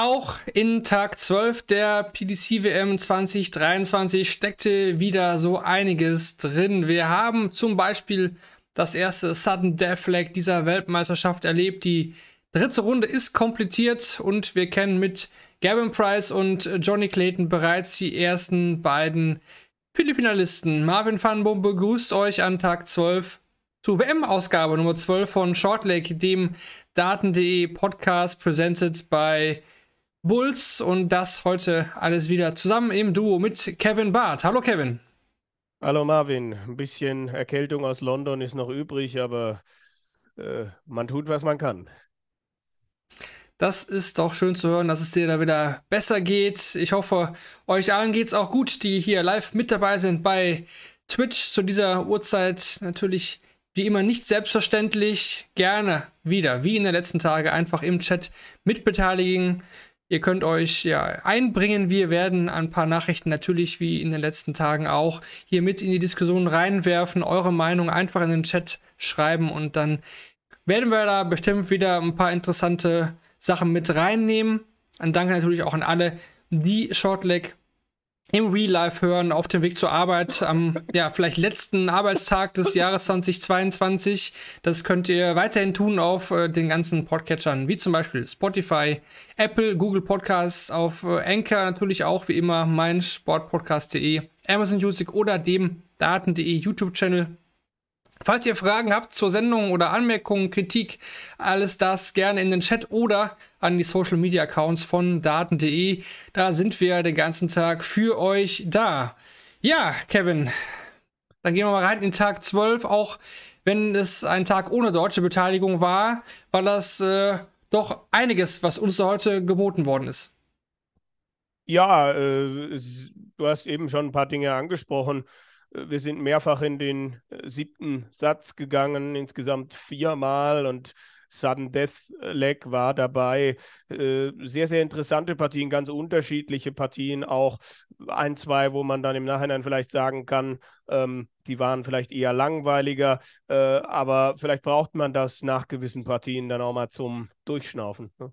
Auch in Tag 12 der PDC WM 2023 steckte wieder so einiges drin. Wir haben zum Beispiel das erste Sudden Death Flag dieser Weltmeisterschaft erlebt. Die dritte Runde ist komplettiert und wir kennen mit Gavin Price und Johnny Clayton bereits die ersten beiden Philippinalisten. Marvin van Boom begrüßt euch an Tag 12 zur WM-Ausgabe Nummer 12 von Shortleg, dem Daten.de Podcast presented by Bulls und das heute alles wieder zusammen im Duo mit Kevin Barth. Hallo Kevin. Hallo Marvin. Ein bisschen Erkältung aus London ist noch übrig, aber äh, man tut, was man kann. Das ist doch schön zu hören, dass es dir da wieder besser geht. Ich hoffe, euch allen geht es auch gut, die hier live mit dabei sind bei Twitch zu dieser Uhrzeit. Natürlich wie immer nicht selbstverständlich. Gerne wieder, wie in den letzten Tagen, einfach im Chat mitbeteiligen. Ihr könnt euch ja einbringen. Wir werden ein paar Nachrichten natürlich wie in den letzten Tagen auch hier mit in die Diskussion reinwerfen, eure Meinung einfach in den Chat schreiben und dann werden wir da bestimmt wieder ein paar interessante Sachen mit reinnehmen. Und danke natürlich auch an alle, die Shortleg im Real Life hören, auf dem Weg zur Arbeit, am ja, vielleicht letzten Arbeitstag des Jahres 2022. Das könnt ihr weiterhin tun auf äh, den ganzen Podcatchern, wie zum Beispiel Spotify, Apple, Google Podcasts, auf äh, Anchor natürlich auch, wie immer, meinsportpodcast.de, Amazon Music oder dem daten.de YouTube-Channel. Falls ihr Fragen habt zur Sendung oder Anmerkungen, Kritik, alles das gerne in den Chat oder an die Social Media Accounts von daten.de. Da sind wir den ganzen Tag für euch da. Ja, Kevin, dann gehen wir mal rein in Tag 12. Auch wenn es ein Tag ohne deutsche Beteiligung war, war das äh, doch einiges, was uns heute geboten worden ist. Ja, äh, du hast eben schon ein paar Dinge angesprochen. Äh, wir sind mehrfach in den äh, siebten Satz gegangen, insgesamt viermal und Sudden Death äh, Leg war dabei. Sehr, sehr interessante Partien, ganz unterschiedliche Partien, auch ein, zwei, wo man dann im Nachhinein vielleicht sagen kann, ähm, die waren vielleicht eher langweiliger, aber vielleicht braucht man das nach gewissen Partien dann auch mal zum Durchschnaufen. Ne?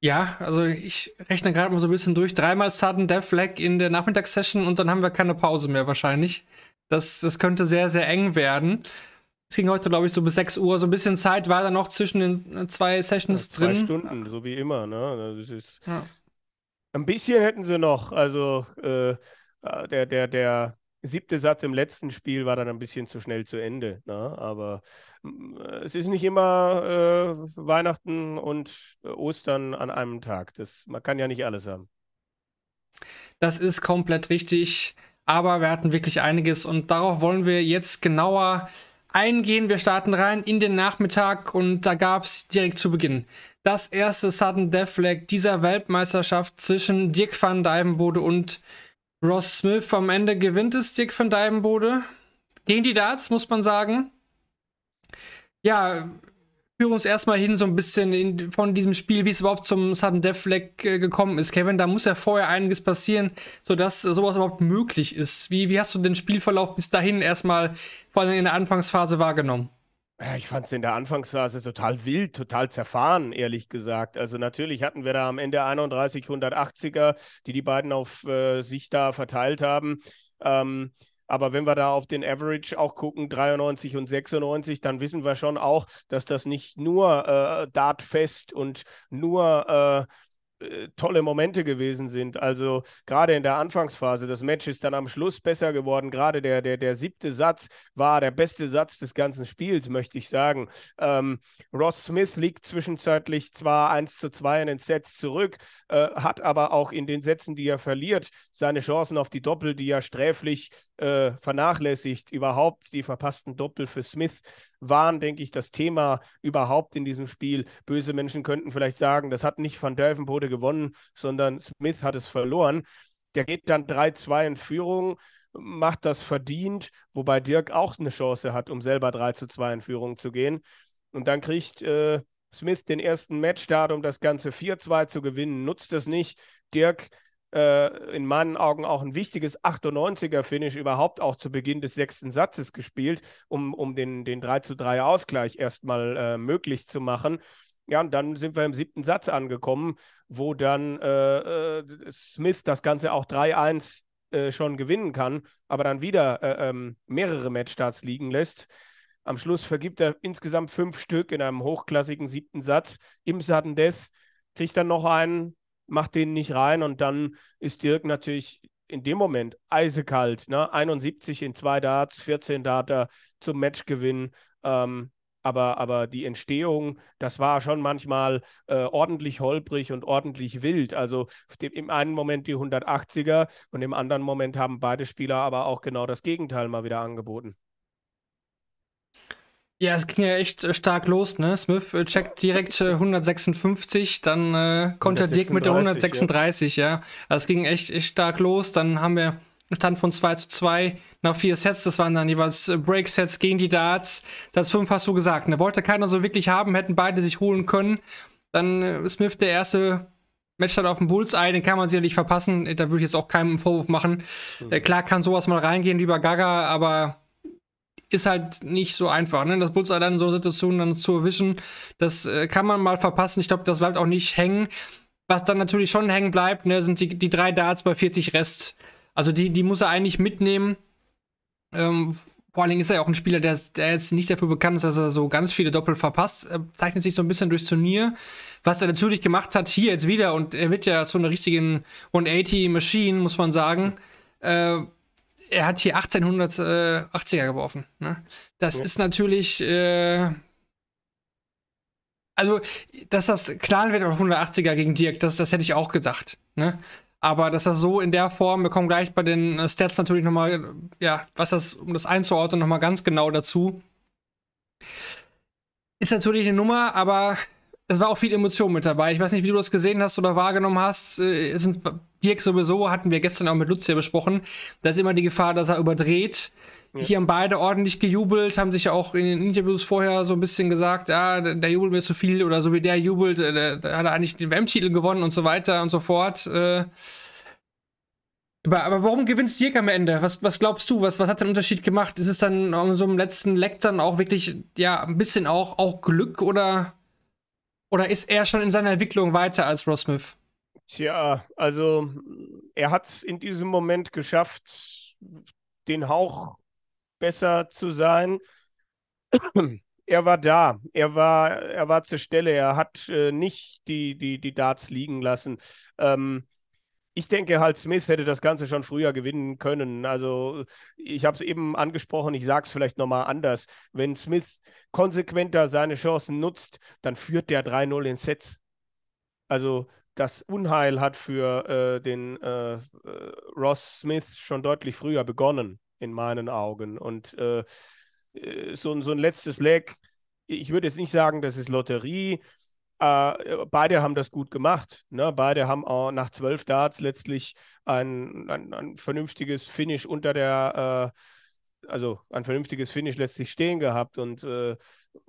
Ja, also ich rechne gerade mal so ein bisschen durch. Dreimal Sudden Death Lag in der Nachmittagssession und dann haben wir keine Pause mehr wahrscheinlich. Das, das könnte sehr, sehr eng werden. Es ging heute, glaube ich, so bis 6 Uhr. So ein bisschen Zeit war da noch zwischen den äh, zwei Sessions ja, zwei drin. Zwei Stunden, so wie immer. Ne? Das also ist, ja. Ein bisschen hätten sie noch. Also äh, äh der, der, der siebte Satz im letzten Spiel war dann ein bisschen zu schnell zu Ende. Ne? Aber mm, äh, es ist nicht immer äh, Weihnachten und äh, Ostern an einem Tag. Das, man kann ja nicht alles haben. Das ist komplett richtig. Aber wir hatten wirklich einiges und darauf wollen wir jetzt genauer eingehen. Wir starten rein in den Nachmittag und da gab es direkt zu Beginn das erste Sudden Death Flag dieser Weltmeisterschaft zwischen Dirk van Dijvenbode und Ross Smith am Ende gewinnt es Dick von Deibenbode. Gegen die Darts, muss man sagen. Ja, führen uns erstmal hin so ein bisschen in, von diesem Spiel, wie es überhaupt zum Sudden Death Flag äh, gekommen ist. Kevin, da muss ja vorher einiges passieren, sodass äh, sowas überhaupt möglich ist. Wie, wie hast du den Spielverlauf bis dahin erstmal, vor allem in der Anfangsphase, wahrgenommen? Ja, ich fand es in der Anfangsphase total wild, total zerfahren, ehrlich gesagt. Also natürlich hatten wir da am Ende 31 180er, die die beiden auf äh, sich da verteilt haben. Ähm, aber wenn wir da auf den Average auch gucken, 93 und 96, dann wissen wir schon auch, dass das nicht nur äh, dartfest und nur äh, äh, tolle Momente gewesen sind. Also gerade in der Anfangsphase, das Match ist dann am Schluss besser geworden. Gerade der, der, der siebte Satz war der beste Satz des ganzen Spiels, möchte ich sagen. Ähm, Ross Smith liegt zwischenzeitlich zwar 1 zu 2 in den Sets zurück, äh, hat aber auch in den Sätzen, die er verliert, seine Chancen auf die Doppel, die er sträflich äh, vernachlässigt. Überhaupt die verpassten Doppel für Smith waren, denke ich, das Thema überhaupt in diesem Spiel. Böse Menschen könnten vielleicht sagen, das hat nicht Van Delvenbode Runde gewonnen, sondern Smith hat es verloren. Der geht dann 3-2 in Führung, macht das verdient, wobei Dirk auch eine Chance hat, um selber 3-2 in Führung zu gehen. Und dann kriegt äh, Smith den ersten Matchstart, um das Ganze 4-2 zu gewinnen, nutzt es nicht. Dirk äh, in meinen Augen auch ein wichtiges 98er-Finish überhaupt auch zu Beginn des sechsten Satzes gespielt, um, um den, den 3 zu 3 Ausgleich erstmal äh, möglich zu machen. Ja, und dann sind wir im siebten Satz angekommen, wo dann äh, äh, Smith das Ganze auch 3-1 äh, schon gewinnen kann, aber dann wieder äh, ähm, mehrere Matchstarts liegen lässt. Am Schluss vergibt er insgesamt fünf Stück in einem hochklassigen siebten Satz im Sudden Death, kriegt dann noch einen, macht den nicht rein und dann ist Dirk natürlich in dem Moment eisekalt. Ne? 71 in zwei Darts, 14 Data zum Matchgewinn. Ähm, aber, aber die Entstehung, das war schon manchmal äh, ordentlich holprig und ordentlich wild. Also dem, im einen Moment die 180er und im anderen Moment haben beide Spieler aber auch genau das Gegenteil mal wieder angeboten. Ja, es ging ja echt äh, stark los, ne? Smith äh, checkt direkt 156, äh, dann äh, kontert Dick mit der 136, ja. ja. Also es ging echt, echt stark los. Dann haben wir Stand von 2 zu 2 nach vier Sets. Das waren dann jeweils äh, Break-Sets gegen die Darts. Das fünf hast du gesagt. Ne? Wollte keiner so wirklich haben, hätten beide sich holen können. Dann äh, Smith der erste dann auf dem Bullseye, den kann man sicherlich verpassen. Äh, da würde ich jetzt auch keinem einen Vorwurf machen. Mhm. Äh, klar kann sowas mal reingehen, lieber Gaga, aber ist halt nicht so einfach. Ne? Das Bullseye dann in so einer Situation dann zu erwischen, das äh, kann man mal verpassen. Ich glaube, das bleibt auch nicht hängen. Was dann natürlich schon hängen bleibt, ne, sind die, die drei Darts bei 40 Rest also die, die muss er eigentlich mitnehmen. Ähm, vor allen Dingen ist er ja auch ein Spieler, der, der, jetzt nicht dafür bekannt ist, dass er so ganz viele Doppel verpasst. Er zeichnet sich so ein bisschen durchs Turnier. Was er natürlich gemacht hat, hier jetzt wieder, und er wird ja zu einer richtigen 180-Machine, muss man sagen. Äh, er hat hier 1880er äh, geworfen. Ne? Das ja. ist natürlich. Äh, also, dass das klar wird auf 180er gegen Dirk, das, das hätte ich auch gedacht. Ne? Aber dass er so in der Form, wir kommen gleich bei den äh, Stats natürlich nochmal, ja, was das, um das einzuordnen, nochmal ganz genau dazu. Ist natürlich eine Nummer, aber es war auch viel Emotion mit dabei. Ich weiß nicht, wie du das gesehen hast oder wahrgenommen hast. Äh, es sind, Dirk sowieso hatten wir gestern auch mit Lutz hier besprochen. Da ist immer die Gefahr, dass er überdreht. Ja. Hier haben beide ordentlich gejubelt, haben sich ja auch in den Interviews vorher so ein bisschen gesagt, ja, ah, der jubelt mir zu viel oder so wie der jubelt, äh, der, der hat er eigentlich den WM-Titel gewonnen und so weiter und so fort. Äh. aber, aber, warum gewinnt Dirk am Ende? Was, was glaubst du? Was, was hat den Unterschied gemacht? Ist es dann in so einem letzten Leck dann auch wirklich, ja, ein bisschen auch, auch Glück oder, oder ist er schon in seiner Entwicklung weiter als Ross Tja, also er hat es in diesem Moment geschafft, den Hauch besser zu sein. er war da, er war, er war zur Stelle, er hat äh, nicht die, die, die Darts liegen lassen. Ähm, ich denke halt, Smith hätte das Ganze schon früher gewinnen können. Also ich habe es eben angesprochen, ich sage es vielleicht nochmal anders. Wenn Smith konsequenter seine Chancen nutzt, dann führt der 3-0 in Sets. Also das Unheil hat für äh, den äh, äh Ross Smith schon deutlich früher begonnen in meinen Augen. Und äh, äh so, so ein letztes Leck, ich würde jetzt nicht sagen, das ist Lotterie. Äh, beide haben das gut gemacht. Ne? Beide haben auch nach zwölf Darts letztlich ein, ein, ein vernünftiges Finish unter der, äh, also ein vernünftiges Finish letztlich stehen gehabt. Und äh,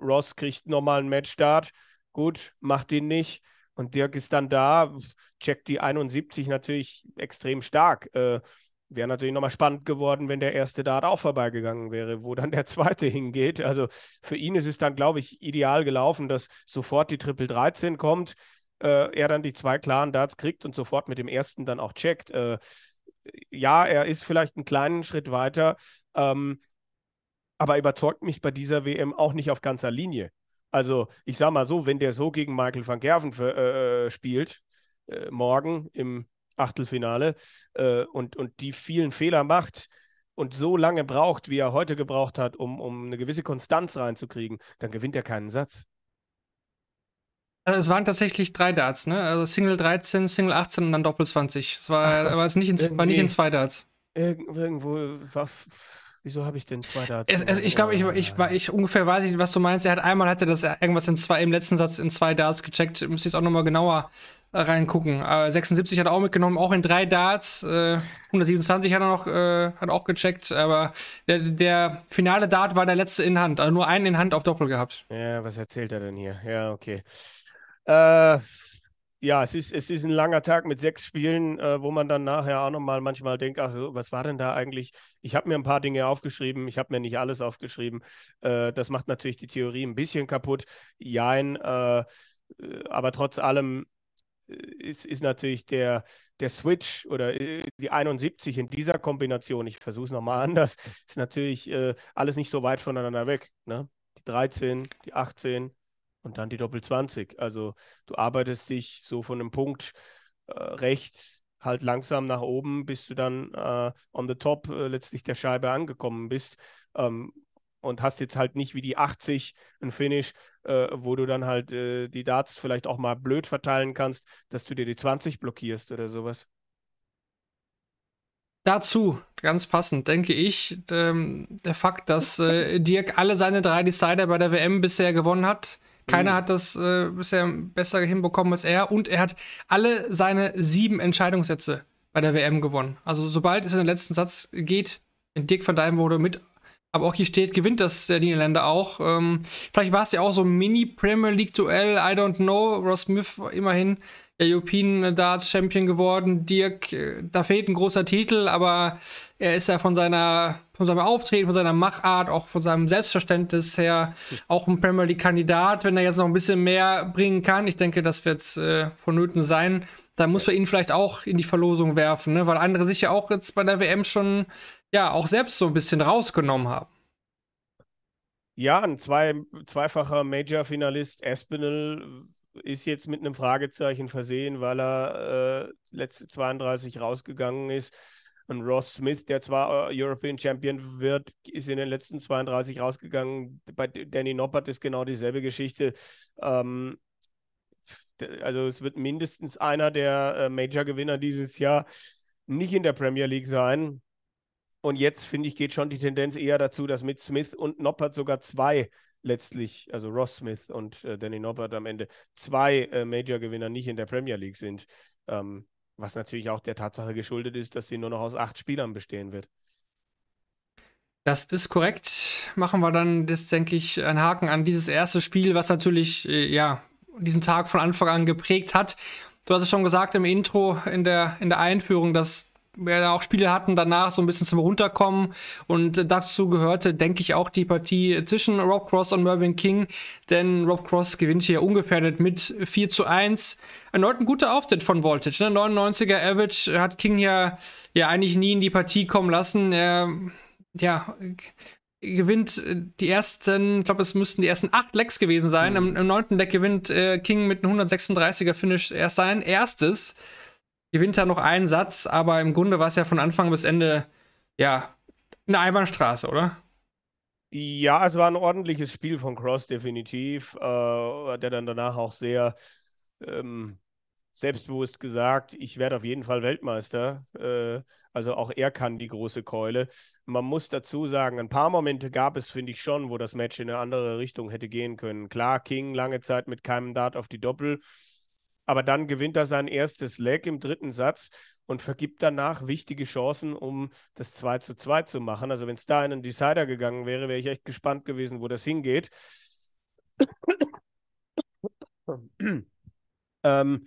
Ross kriegt nochmal einen Matchstart. Gut, macht den nicht. Und Dirk ist dann da, checkt die 71 natürlich extrem stark. Äh, Wäre natürlich nochmal spannend geworden, wenn der erste Dart auch vorbeigegangen wäre, wo dann der zweite hingeht. Also für ihn ist es dann, glaube ich, ideal gelaufen, dass sofort die Triple 13 kommt, äh, er dann die zwei klaren Darts kriegt und sofort mit dem ersten dann auch checkt. Äh, ja, er ist vielleicht einen kleinen Schritt weiter, ähm, aber überzeugt mich bei dieser WM auch nicht auf ganzer Linie. Also ich sage mal so, wenn der so gegen Michael van Gerven für, äh, äh, spielt, äh, morgen im Achtelfinale äh, und, und die vielen Fehler macht und so lange braucht, wie er heute gebraucht hat, um, um eine gewisse Konstanz reinzukriegen, dann gewinnt er keinen Satz. Äh, es waren tatsächlich drei Darts, ne? Also Single 13, Single 18 und dann Doppel 20. Es war, Ach, es nicht in, war nicht in zwei Darts. Irgendwo war Wieso habe ich denn zwei da? Also ich glaube, ich, ich, ah. ich, ungefähr weiß ich, was du meinst. Er hat einmal hatte das irgendwas in zwei, im letzten Satz in zwei Darts gecheckt. Müsste jetzt auch nochmal genauer äh, reingucken. Äh, 76 hat er auch mitgenommen, auch in drei Darts. Äh, 127 hat er noch, äh, hat auch gecheckt, aber der, der, finale Dart war der letzte in Hand, also nur einen in Hand auf Doppel gehabt. Ja, was erzählt er denn hier? Ja, okay. Äh, ja, es ist, es ist ein langer Tag mit sechs Spielen, äh, wo man dann nachher auch nochmal manchmal denkt, ach, was war denn da eigentlich? Ich habe mir ein paar Dinge aufgeschrieben, ich habe mir nicht alles aufgeschrieben. Äh, das macht natürlich die Theorie ein bisschen kaputt. Jein, äh, äh aber trotz allem äh, ist, ist natürlich der, der Switch oder äh, die 71 in dieser Kombination, ich versuche es nochmal anders, ist natürlich alles nicht so weit voneinander weg. Ne? Die 13, die 18, und dann die Doppelzwanzig. Also du arbeitest dich so von einem Punkt äh, rechts halt langsam nach oben, bis du dann äh, on the top äh, letztlich der Scheibe angekommen bist. Ähm, und hast jetzt halt nicht wie die 80 ein Finish, äh, wo du dann halt äh, die Darts vielleicht auch mal blöd verteilen kannst, dass du dir die 20 blockierst oder sowas. Dazu, ganz passend, denke ich, ähm, der Fakt, dass äh, Dirk alle seine drei Decider bei der WM bisher gewonnen hat, keiner mhm. hat das äh, bisher besser hinbekommen als er. Und er hat alle seine sieben Entscheidungssätze bei der WM gewonnen. Also sobald es in den letzten Satz geht, wenn Dick von Dijk wurde mit aber auch hier steht, gewinnt das der Niederländer auch. Ähm, vielleicht war es ja auch so ein Mini-Premier League-Duell, I don't know. Ross Smith immerhin der European Darts Champion geworden. Dirk, äh, da fehlt ein großer Titel, aber er ist ja von seiner, von seinem Auftreten, von seiner Machart, auch von seinem Selbstverständnis her auch ein Premier League-Kandidat. Wenn er jetzt noch ein bisschen mehr bringen kann, ich denke, das wird äh, vonnöten sein. Da muss man ihn vielleicht auch in die Verlosung werfen, ne? weil andere sich ja auch jetzt bei der WM schon ja auch selbst so ein bisschen rausgenommen haben. Ja, ein zwei, zweifacher Major-Finalist Espinel ist jetzt mit einem Fragezeichen versehen, weil er äh, letzte 32 rausgegangen ist. Und Ross Smith, der zwar äh, European Champion wird, ist in den letzten 32 rausgegangen. Bei Danny Noppert ist genau dieselbe Geschichte. Ähm, also es wird mindestens einer der äh, Major-Gewinner dieses Jahr nicht in der Premier League sein. Und jetzt, finde ich, geht schon die Tendenz eher dazu, dass mit Smith und Noppert sogar zwei letztlich, also Ross Smith und äh, Danny Noppert am Ende, zwei äh, Major-Gewinner nicht in der Premier League sind. Ähm, was natürlich auch der Tatsache geschuldet ist, dass sie nur noch aus acht Spielern bestehen wird. Das ist korrekt. Machen wir dann jetzt, denke ich, einen Haken an dieses erste Spiel, was natürlich, äh, ja, diesen Tag von Anfang an geprägt hat. Du hast es schon gesagt im Intro, in der, in der Einführung, dass ja auch Spiele hatten danach so ein bisschen zum Runterkommen. Und dazu gehörte, denke ich, auch die Partie zwischen Rob Cross und Mervyn King. Denn Rob Cross gewinnt hier ungefährdet mit 4 zu 1. Erneut ein guter Auftritt von Voltage. Ne? 99er Average hat King ja, ja eigentlich nie in die Partie kommen lassen. Er, ja, gewinnt die ersten, ich glaube, es müssten die ersten acht Lecks gewesen sein. Im, mhm. im neunten Leck gewinnt äh, King mit einem 136er Finish erst sein erstes gewinnt er noch einen Satz, aber im Grunde war es ja von Anfang bis Ende, ja, eine Einbahnstraße, oder? Ja, es war ein ordentliches Spiel von Cross, definitiv, äh, der dann danach auch sehr ähm, selbstbewusst gesagt, ich werde auf jeden Fall Weltmeister. Äh, also auch er kann die große Keule. Man muss dazu sagen, ein paar Momente gab es, finde ich schon, wo das Match in eine andere Richtung hätte gehen können. Klar, King lange Zeit mit keinem Dart auf die Doppel. Aber dann gewinnt er sein erstes Leg im dritten Satz und vergibt danach wichtige Chancen, um das 2 zu 2 zu machen. Also wenn es da einen Decider gegangen wäre, wäre ich echt gespannt gewesen, wo das hingeht. ähm,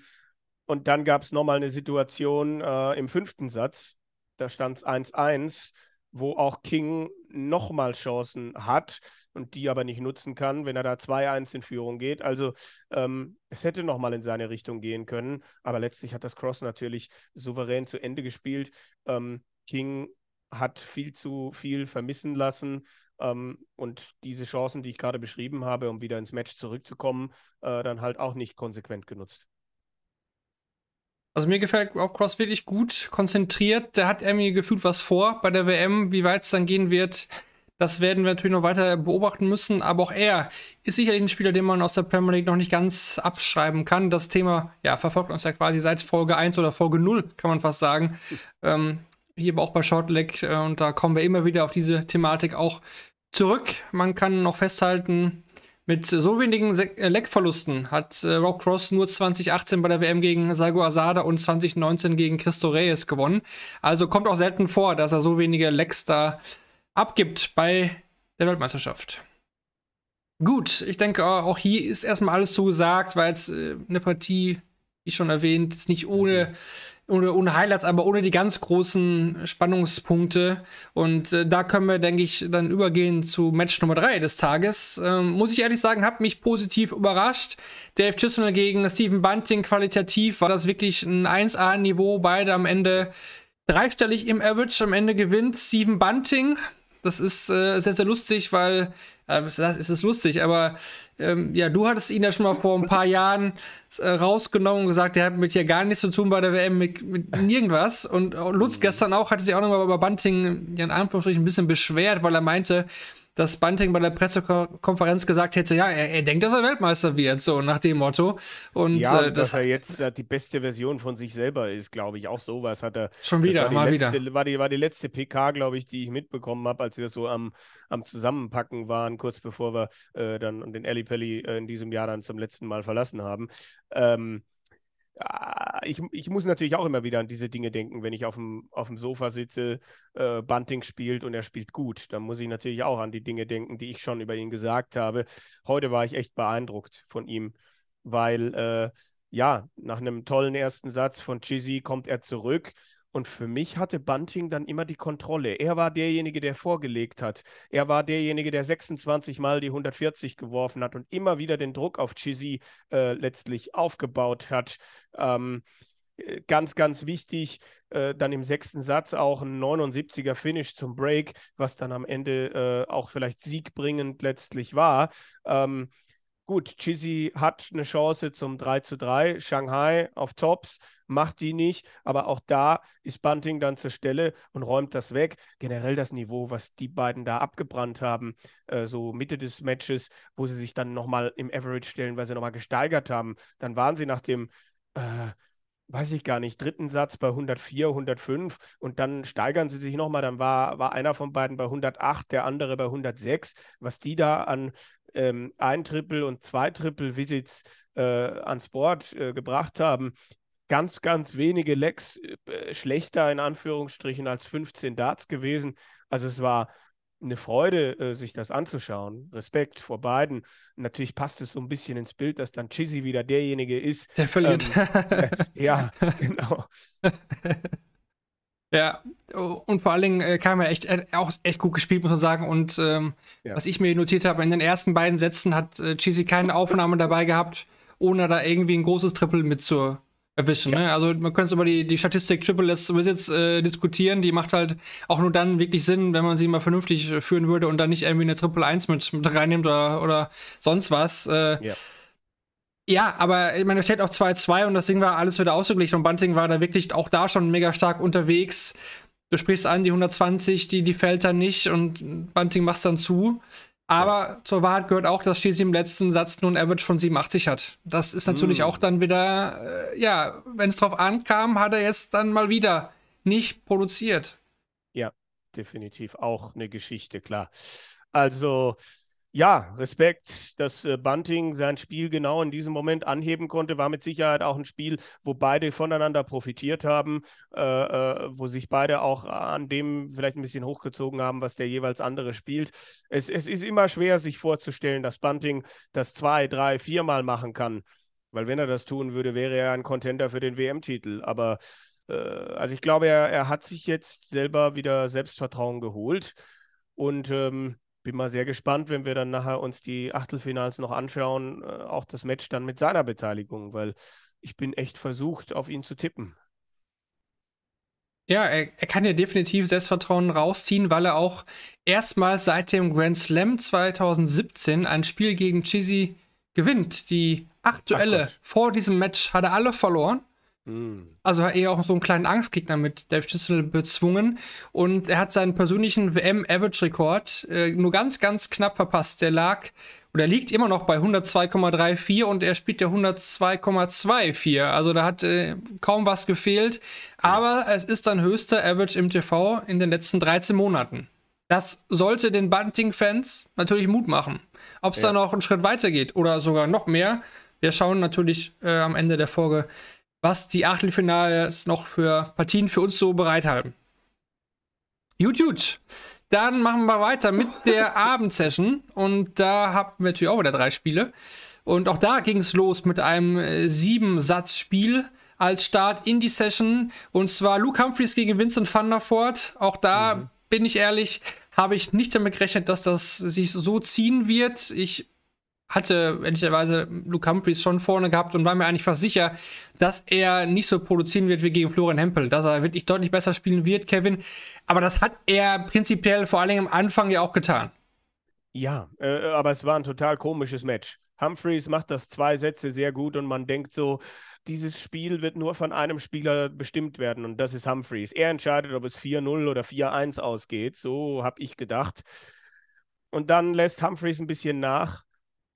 und dann gab es nochmal eine Situation äh, im fünften Satz. Da stand es 1-1 wo auch King nochmal Chancen hat und die aber nicht nutzen kann, wenn er da 2-1 in Führung geht. Also ähm, es hätte nochmal in seine Richtung gehen können, aber letztlich hat das Cross natürlich souverän zu Ende gespielt. Ähm, King hat viel zu viel vermissen lassen ähm, und diese Chancen, die ich gerade beschrieben habe, um wieder ins Match zurückzukommen, äh, dann halt auch nicht konsequent genutzt. Also mir gefällt Rob Cross wirklich gut, konzentriert. Da hat er mir gefühlt was vor bei der WM. Wie weit es dann gehen wird, das werden wir natürlich noch weiter beobachten müssen. Aber auch er ist sicherlich ein Spieler, den man aus der Premier League noch nicht ganz abschreiben kann. Das Thema ja, verfolgt uns ja quasi seit Folge 1 oder Folge 0, kann man fast sagen. Ähm, hier aber auch bei Shortleg. Äh, und da kommen wir immer wieder auf diese Thematik auch zurück. Man kann noch festhalten, mit so wenigen Se äh, Leckverlusten hat äh, Rob Cross nur 2018 bei der WM gegen Salgo Asada und 2019 gegen Christo Reyes gewonnen. Also kommt auch selten vor, dass er so wenige Lecks da abgibt bei der Weltmeisterschaft. Gut, ich denke, auch hier ist erstmal alles zugesagt, weil es äh, eine Partie wie schon erwähnt, ist nicht mhm. ohne, ohne, ohne Highlights, aber ohne die ganz großen Spannungspunkte. Und äh, da können wir, denke ich, dann übergehen zu Match Nummer 3 des Tages. Ähm, muss ich ehrlich sagen, hat mich positiv überrascht. Dave Chisholm gegen Stephen Bunting qualitativ war das wirklich ein 1A-Niveau. Beide am Ende dreistellig im Average. Am Ende gewinnt Stephen Bunting. Das ist äh, sehr, sehr lustig, weil das ist lustig, aber ähm, ja, du hattest ihn ja schon mal vor ein paar Jahren äh, rausgenommen und gesagt, der hat mit dir gar nichts zu tun bei der WM, mit, mit irgendwas. Und äh, Lutz mhm. gestern auch, hatte sich auch nochmal über Bunting ja in Anführungsstrichen ein bisschen beschwert, weil er meinte, dass Bunting bei der Pressekonferenz gesagt hätte, ja, er, er denkt, dass er Weltmeister wird, so nach dem Motto. Und, ja, äh, das dass er jetzt äh, die beste Version von sich selber ist, glaube ich. Auch sowas hat er. Schon wieder, mal wieder. War die, war die letzte PK, glaube ich, die ich mitbekommen habe, als wir so am, am Zusammenpacken waren, kurz bevor wir äh, dann den Alley Pelly äh, in diesem Jahr dann zum letzten Mal verlassen haben. Ähm, Ah, ich, ich muss natürlich auch immer wieder an diese Dinge denken, wenn ich auf dem, auf dem Sofa sitze, äh, Bunting spielt und er spielt gut. Dann muss ich natürlich auch an die Dinge denken, die ich schon über ihn gesagt habe. Heute war ich echt beeindruckt von ihm, weil äh, ja, nach einem tollen ersten Satz von Chizzy kommt er zurück und für mich hatte Bunting dann immer die Kontrolle. Er war derjenige, der vorgelegt hat. Er war derjenige, der 26 Mal die 140 geworfen hat und immer wieder den Druck auf Chizzy äh, letztlich aufgebaut hat. Ähm, äh, ganz, ganz wichtig, äh, dann im sechsten Satz auch ein 79er Finish zum Break, was dann am Ende äh, auch vielleicht siegbringend letztlich war. Ähm, Gut, Chizzy hat eine Chance zum 3 zu 3. Shanghai auf Tops macht die nicht, aber auch da ist Bunting dann zur Stelle und räumt das weg. Generell das Niveau, was die beiden da abgebrannt haben, äh, so Mitte des Matches, wo sie sich dann nochmal im Average stellen, weil sie nochmal gesteigert haben. Dann waren sie nach dem äh, weiß ich gar nicht, dritten Satz bei 104, 105 und dann steigern sie sich nochmal. Dann war, war einer von beiden bei 108, der andere bei 106. Was die da an ähm, ein Triple und zwei Triple Visits äh, ans Board äh, gebracht haben, ganz, ganz wenige Legs äh, schlechter in Anführungsstrichen als 15 Darts gewesen. Also es war eine Freude, äh, sich das anzuschauen. Respekt vor beiden. Natürlich passt es so ein bisschen ins Bild, dass dann Chizzy wieder derjenige ist. Der verliert. Ähm, ja, genau. Ja, und vor allen Dingen äh, kam er echt, auch echt gut gespielt, muss man sagen. Und ähm, ja. was ich mir notiert habe, in den ersten beiden Sätzen hat äh, Cheesy keine Aufnahme dabei gehabt, ohne da irgendwie ein großes Triple mit zu erwischen. Ja. Ne? Also man könnte über die, die Statistik Triple S Visits äh, diskutieren. Die macht halt auch nur dann wirklich Sinn, wenn man sie mal vernünftig führen würde und dann nicht irgendwie eine Triple 1 mit, mit reinnimmt oder, oder sonst was. Äh, ja ja, aber ich meine, er steht auf 2-2 und das Ding war alles wieder ausgeglichen und Bunting war da wirklich auch da schon mega stark unterwegs. Du sprichst an, die 120, die, die fällt dann nicht und Bunting macht dann zu. Aber ja. zur Wahrheit gehört auch, dass Chelsea im letzten Satz nur ein Average von 87 hat. Das ist natürlich mm. auch dann wieder, äh, ja, wenn es drauf ankam, hat er jetzt dann mal wieder nicht produziert. Ja, definitiv auch eine Geschichte, klar. Also, ja, Respekt, dass äh, Bunting sein Spiel genau in diesem Moment anheben konnte, war mit Sicherheit auch ein Spiel, wo beide voneinander profitiert haben, äh, äh, wo sich beide auch an dem vielleicht ein bisschen hochgezogen haben, was der jeweils andere spielt. Es, es ist immer schwer, sich vorzustellen, dass Bunting das zwei, drei, viermal machen kann, weil wenn er das tun würde, wäre er ein Contender für den WM-Titel. Aber äh, also ich glaube, er, er, hat sich jetzt selber wieder Selbstvertrauen geholt und ähm, bin mal sehr gespannt, wenn wir dann nachher uns die Achtelfinals noch anschauen, äh, auch das Match dann mit seiner Beteiligung, weil ich bin echt versucht, auf ihn zu tippen. Ja, er, er kann ja definitiv Selbstvertrauen rausziehen, weil er auch erstmals seit dem Grand Slam 2017 ein Spiel gegen Chizzy gewinnt. Die acht vor diesem Match hat er alle verloren. Hm. Also hat eher auch so einen kleinen Angstgegner mit Dave Chisel bezwungen und er hat seinen persönlichen WM-Average-Rekord äh, nur ganz, ganz knapp verpasst. Der lag oder liegt immer noch bei 102,34 und er spielt ja 102,24. Also da hat äh, kaum was gefehlt, aber es ist sein höchster Average im TV in den letzten 13 Monaten. Das sollte den Bunting-Fans natürlich Mut machen. Ob es ja. da noch einen Schritt weiter geht oder sogar noch mehr, wir schauen natürlich äh, am Ende der Folge was die Achtelfinals noch für Partien für uns so bereithalten. Gut, gut. Dann machen wir weiter mit der Abendsession. Und da haben wir natürlich auch wieder drei Spiele. Und auch da ging es los mit einem äh, Sieben-Satz-Spiel als Start in die Session. Und zwar Luke Humphreys gegen Vincent van der Voort. Auch da mhm. bin ich ehrlich, habe ich nicht damit gerechnet, dass das sich so ziehen wird. Ich hatte ehrlicherweise Luke Humphries schon vorne gehabt und war mir eigentlich fast sicher, dass er nicht so produzieren wird wie gegen Florian Hempel, dass er wirklich deutlich besser spielen wird, Kevin. Aber das hat er prinzipiell vor allem am Anfang ja auch getan. Ja, äh, aber es war ein total komisches Match. Humphreys macht das zwei Sätze sehr gut und man denkt so, dieses Spiel wird nur von einem Spieler bestimmt werden und das ist Humphreys. Er entscheidet, ob es 4-0 oder 4-1 ausgeht. So habe ich gedacht. Und dann lässt Humphreys ein bisschen nach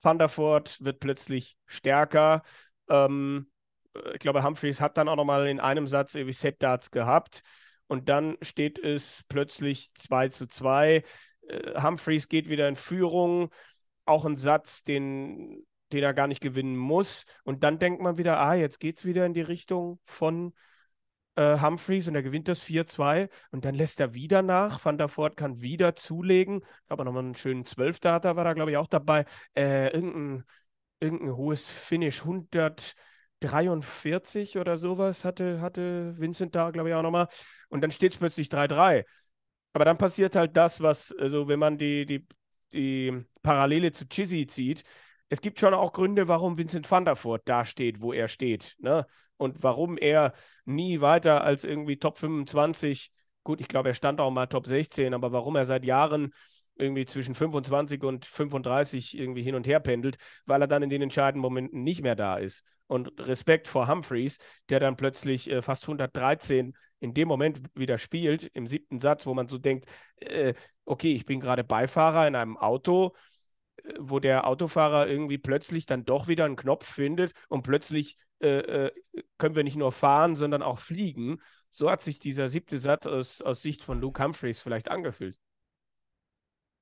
Thunderford wird plötzlich stärker. Ähm, äh, ich glaube, Humphreys hat dann auch nochmal in einem Satz irgendwie Set Darts gehabt. Und dann steht es plötzlich 2 zu 2. Äh, Humphreys geht wieder in Führung. Auch ein Satz, den, den er gar nicht gewinnen muss. Und dann denkt man wieder, ah, jetzt geht es wieder in die Richtung von äh, Humphreys und er gewinnt das 4-2 und dann lässt er wieder nach. Van der Ford kann wieder zulegen. Aber nochmal einen schönen Zwölfdater war da, glaube ich, auch dabei. Äh, irgendein, irgendein hohes Finish, 143 oder sowas hatte, hatte Vincent da, glaube ich, auch nochmal. Und dann steht es plötzlich 3-3. Aber dann passiert halt das, was, also wenn man die, die, die Parallele zu Chizzy zieht, es gibt schon auch Gründe, warum Vincent van der Voort da steht, wo er steht. Ne? Und warum er nie weiter als irgendwie Top 25, gut, ich glaube, er stand auch mal Top 16, aber warum er seit Jahren irgendwie zwischen 25 und 35 irgendwie hin und her pendelt, weil er dann in den entscheidenden Momenten nicht mehr da ist. Und Respekt vor Humphreys, der dann plötzlich äh, fast 113 in dem Moment wieder spielt, im siebten Satz, wo man so denkt, äh, okay, ich bin gerade Beifahrer in einem Auto, wo der Autofahrer irgendwie plötzlich dann doch wieder einen Knopf findet und plötzlich äh, äh, können wir nicht nur fahren, sondern auch fliegen. So hat sich dieser siebte Satz aus, aus Sicht von Luke Humphreys vielleicht angefühlt.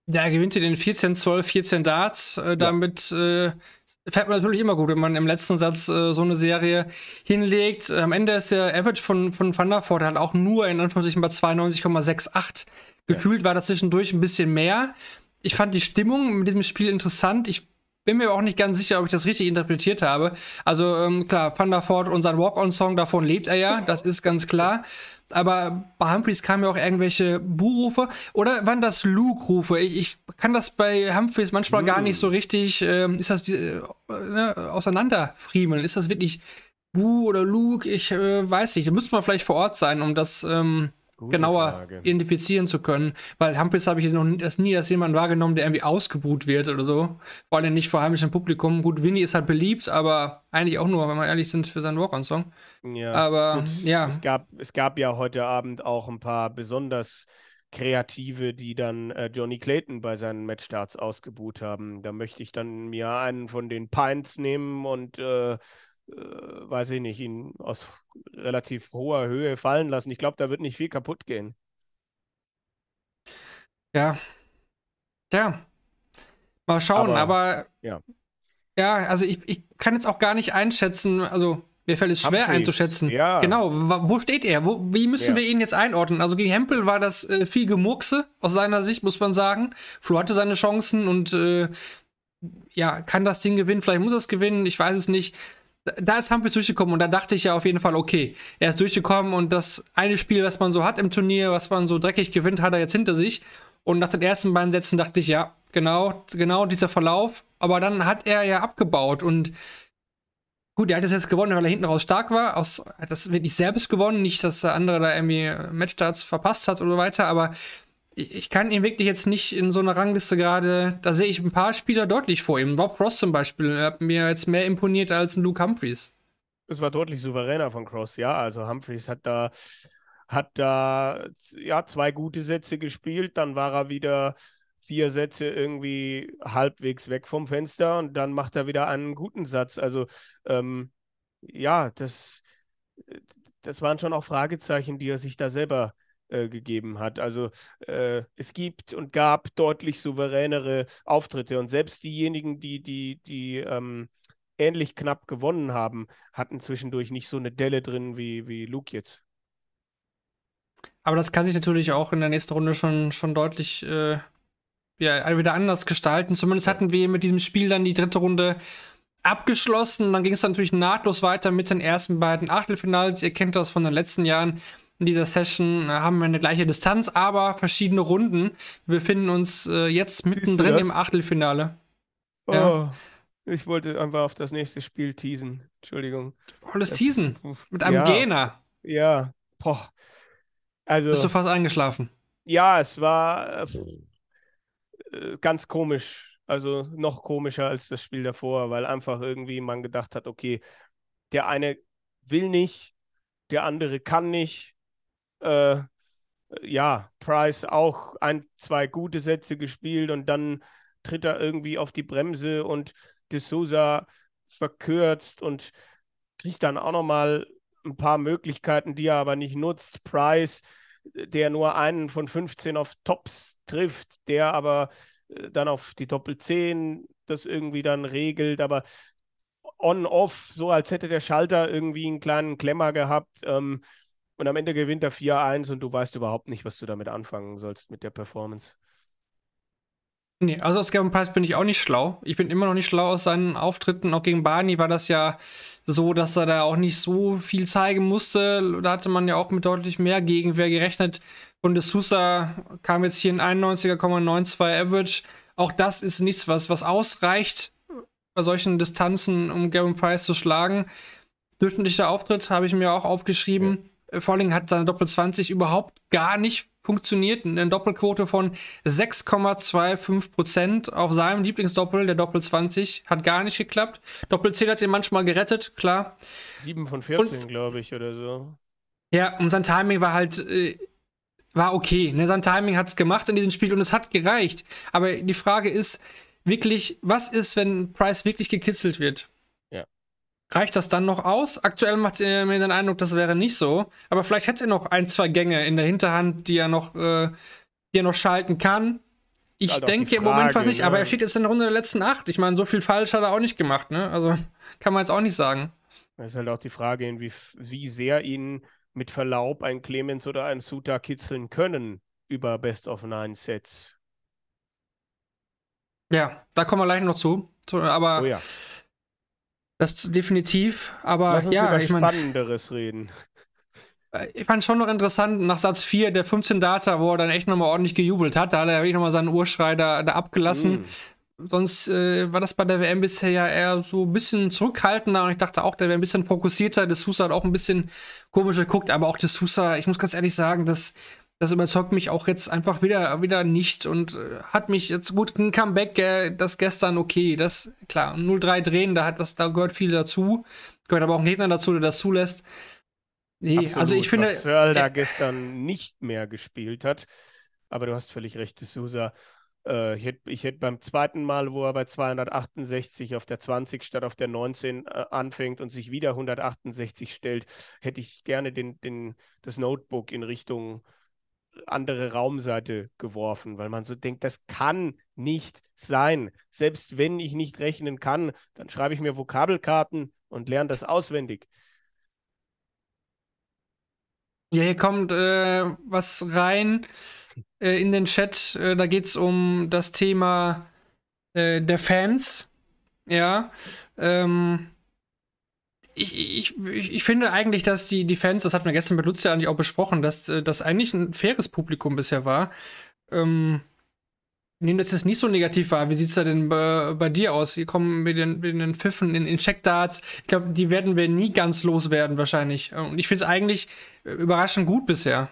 Ja, gewinnt ihr den 14 Zoll, 14 Darts. Äh, damit ja. äh, fährt man natürlich immer gut, wenn man im letzten Satz äh, so eine Serie hinlegt. Äh, am Ende ist der Average von, von Vanderford halt auch nur in Anführungszeichen bei 92,68. Gefühlt ja. war das zwischendurch ein bisschen mehr ich fand die Stimmung mit diesem Spiel interessant. Ich bin mir auch nicht ganz sicher, ob ich das richtig interpretiert habe. Also ähm, klar, Thunderford, unseren Walk-on-Song, davon lebt er ja, das ist ganz klar. Aber bei Humphreys kamen ja auch irgendwelche Buhrufe. Oder waren das Luke-Rufe? Ich, ich, kann das bei Humphreys manchmal mm. gar nicht so mm. richtig, ähm, ist das die, äh, ne, auseinanderfriemeln. Ist das wirklich Bu oder Luke? Ich äh, weiß nicht. Da müsste man vielleicht vor Ort sein, um das ähm, Gute genauer Frage. identifizieren zu können. Weil Humphreys habe ich noch erst nie als jemand wahrgenommen, der irgendwie ausgebuht wird oder so. Vor allem nicht vor heimischem Publikum. Gut, Winnie ist halt beliebt, aber eigentlich auch nur, wenn wir ehrlich sind, für seinen Walk-on-Song. Ja. Aber Gut. ja. Es gab, es gab ja heute Abend auch ein paar besonders Kreative, die dann äh, Johnny Clayton bei seinen Matchstarts ausgebuht haben. Da möchte ich dann mir einen von den Pints nehmen und äh, äh, weiß ich nicht, ihn aus relativ hoher Höhe fallen lassen. Ich glaube, da wird nicht viel kaputt gehen. Ja. Tja. Mal schauen, aber. aber ja. ja, also ich, ich kann jetzt auch gar nicht einschätzen, also mir fällt es schwer Humphreys. einzuschätzen. Ja. Genau, wo steht er? Wo, wie müssen ja. wir ihn jetzt einordnen? Also gegen Hempel war das äh, viel Gemurkse aus seiner Sicht, muss man sagen. Flo hatte seine Chancen und äh, ja, kann das Ding gewinnen? Vielleicht muss er es gewinnen, ich weiß es nicht da ist Humphries durchgekommen und da dachte ich ja auf jeden Fall, okay, er ist durchgekommen und das eine Spiel, was man so hat im Turnier, was man so dreckig gewinnt, hat er jetzt hinter sich. Und nach den ersten beiden Sätzen dachte ich, ja, genau, genau dieser Verlauf. Aber dann hat er ja abgebaut und gut, er hat das jetzt gewonnen, weil er hinten raus stark war. Aus, hat das wirklich selbst gewonnen, nicht, dass der andere da irgendwie Matchstarts verpasst hat oder weiter, aber ich kann ihn wirklich jetzt nicht in so einer Rangliste gerade. Da sehe ich ein paar Spieler deutlich vor ihm. Bob Cross zum Beispiel hat mir jetzt mehr imponiert als ein Luke Humphreys. Es war deutlich souveräner von Cross, ja. Also Humphreys hat da, hat da ja, zwei gute Sätze gespielt, dann war er wieder vier Sätze irgendwie halbwegs weg vom Fenster und dann macht er wieder einen guten Satz. Also ähm, ja, das, äh, das waren schon auch Fragezeichen, die er sich da selber äh, äh, gegeben hat. Also äh, es gibt und gab deutlich souveränere Auftritte und selbst diejenigen, die die die ähm, ähnlich knapp gewonnen haben, hatten zwischendurch nicht so eine Delle drin wie wie Luke jetzt. Aber das kann sich natürlich auch in der nächsten Runde schon schon deutlich äh, ja, wieder anders gestalten. Zumindest hatten wir mit diesem Spiel dann die dritte Runde abgeschlossen. Dann ging es natürlich nahtlos weiter mit den ersten beiden Achtelfinals. Ihr kennt das von den letzten Jahren in dieser Session äh, haben wir eine gleiche Distanz, aber verschiedene Runden. Wir befinden uns äh, jetzt mittendrin im Achtelfinale. Oh, ja. Ich wollte einfach auf das nächste Spiel teasen. Entschuldigung. Du wolltest das, teasen? Mit einem ja, Gena? Ja. Boah. Also, Bist du fast eingeschlafen? Ja, es war äh, ganz komisch. Also noch komischer als das Spiel davor, weil einfach irgendwie man gedacht hat, okay, der eine will nicht, der andere kann nicht, äh, ja, Price auch ein, zwei gute Sätze gespielt und dann tritt er irgendwie auf die Bremse und De Souza verkürzt und kriegt dann auch nochmal ein paar Möglichkeiten, die er aber nicht nutzt. Price, der nur einen von 15 auf Tops trifft, der aber äh, dann auf die Doppel 10 das irgendwie dann regelt, aber on-off, so als hätte der Schalter irgendwie einen kleinen Klemmer gehabt. Ähm, und am Ende gewinnt er 4-1 und du weißt überhaupt nicht, was du damit anfangen sollst mit der Performance. Nee, also aus Gavin Price bin ich auch nicht schlau. Ich bin immer noch nicht schlau aus seinen Auftritten. Auch gegen Barney war das ja so, dass er da auch nicht so viel zeigen musste. Da hatte man ja auch mit deutlich mehr Gegenwehr gerechnet. Und de Sousa kam jetzt hier in 91,92 Average. Auch das ist nichts, was, was ausreicht bei solchen Distanzen, um Gavin Price zu schlagen. Durchschnittlicher Auftritt habe ich mir auch aufgeschrieben. Ja. Äh, vor allem hat seine Doppel-20 überhaupt gar nicht funktioniert. Eine Doppelquote von 6,25 Prozent auf seinem Lieblingsdoppel, der Doppel-20, hat gar nicht geklappt. Doppel-10 hat ihn manchmal gerettet, klar. 7 von 14, glaube ich, oder so. Ja, und sein Timing war halt. Äh, war okay. Ne? Sein Timing hat es gemacht in diesem Spiel und es hat gereicht. Aber die Frage ist wirklich, was ist, wenn Price wirklich gekitzelt wird? Reicht das dann noch aus? Aktuell macht er mir den Eindruck, das wäre nicht so. Aber vielleicht hätte er noch ein, zwei Gänge in der Hinterhand, die er noch, äh, die er noch schalten kann. Ich halt denke im Moment fast nicht, ne? aber er steht jetzt in der Runde der letzten acht. Ich meine, so viel falsch hat er auch nicht gemacht, ne? Also kann man jetzt auch nicht sagen. Das ist halt auch die Frage, wie, wie sehr ihn mit Verlaub ein Clemens oder ein Suta kitzeln können über Best of Nine Sets. Ja, da kommen wir gleich noch zu. Aber. Oh ja. Das definitiv, aber Lass uns ja, über ich mein, Spannenderes reden. Äh, ich fand schon noch interessant, nach Satz 4, der 15 Data, wo er dann echt nochmal ordentlich gejubelt hat, da hat er wirklich nochmal seinen Urschrei da, da abgelassen. Mm. Sonst äh, war das bei der WM bisher ja eher so ein bisschen zurückhaltender und ich dachte auch, der wäre ein bisschen fokussierter. De Sousa hat auch ein bisschen komisch geguckt, aber auch De Sousa, ich muss ganz ehrlich sagen, dass das überzeugt mich auch jetzt einfach wieder, wieder nicht und äh, hat mich jetzt gut ein Comeback, äh, das gestern okay, das klar, 0-3 drehen, da hat das, da gehört viel dazu, gehört aber auch ein Gegner dazu, der das zulässt. Nee, also Absolut, also ich finde. Was Searle da äh, gestern nicht mehr gespielt hat, aber du hast völlig recht, Sousa. Äh, ich hätte hätt beim zweiten Mal, wo er bei 268 auf der 20 statt auf der 19 äh, anfängt und sich wieder 168 stellt, hätte ich gerne den, den, das Notebook in Richtung andere Raumseite geworfen, weil man so denkt, das kann nicht sein. Selbst wenn ich nicht rechnen kann, dann schreibe ich mir Vokabelkarten und lerne das auswendig. Ja, hier kommt äh, was rein äh, in den Chat. Äh, da geht es um das Thema äh, der Fans. Ja. Ähm, ich, ich, ich finde eigentlich, dass die, die Fans, das hatten wir gestern mit Lucia eigentlich auch besprochen, dass äh, das eigentlich ein faires Publikum bisher war. Ähm, nehmen das jetzt nicht so negativ wahr. Wie sieht es da denn bei, bei, dir aus? Wir kommen mit den, mit den Pfiffen in, in Checkdarts. Ich glaube, die werden wir nie ganz loswerden, wahrscheinlich. Äh, und ich finde es eigentlich äh, überraschend gut bisher.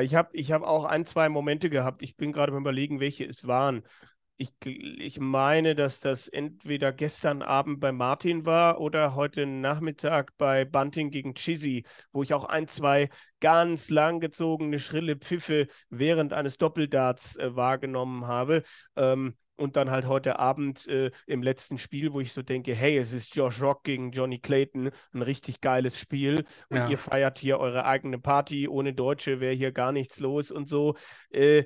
Ich habe ich hab auch ein, zwei Momente gehabt. Ich bin gerade beim Überlegen, welche es waren ich, ich meine, dass das entweder gestern Abend bei Martin war oder heute Nachmittag bei Bunting gegen Chizzy, wo ich auch ein, zwei ganz langgezogene, schrille Pfiffe während eines Doppeldarts äh, wahrgenommen habe. Ähm, und dann halt heute Abend äh, im letzten Spiel, wo ich so denke, hey, es ist Josh Rock gegen Johnny Clayton, ein richtig geiles Spiel und ja. ihr feiert hier eure eigene Party, ohne Deutsche wäre hier gar nichts los und so. Äh,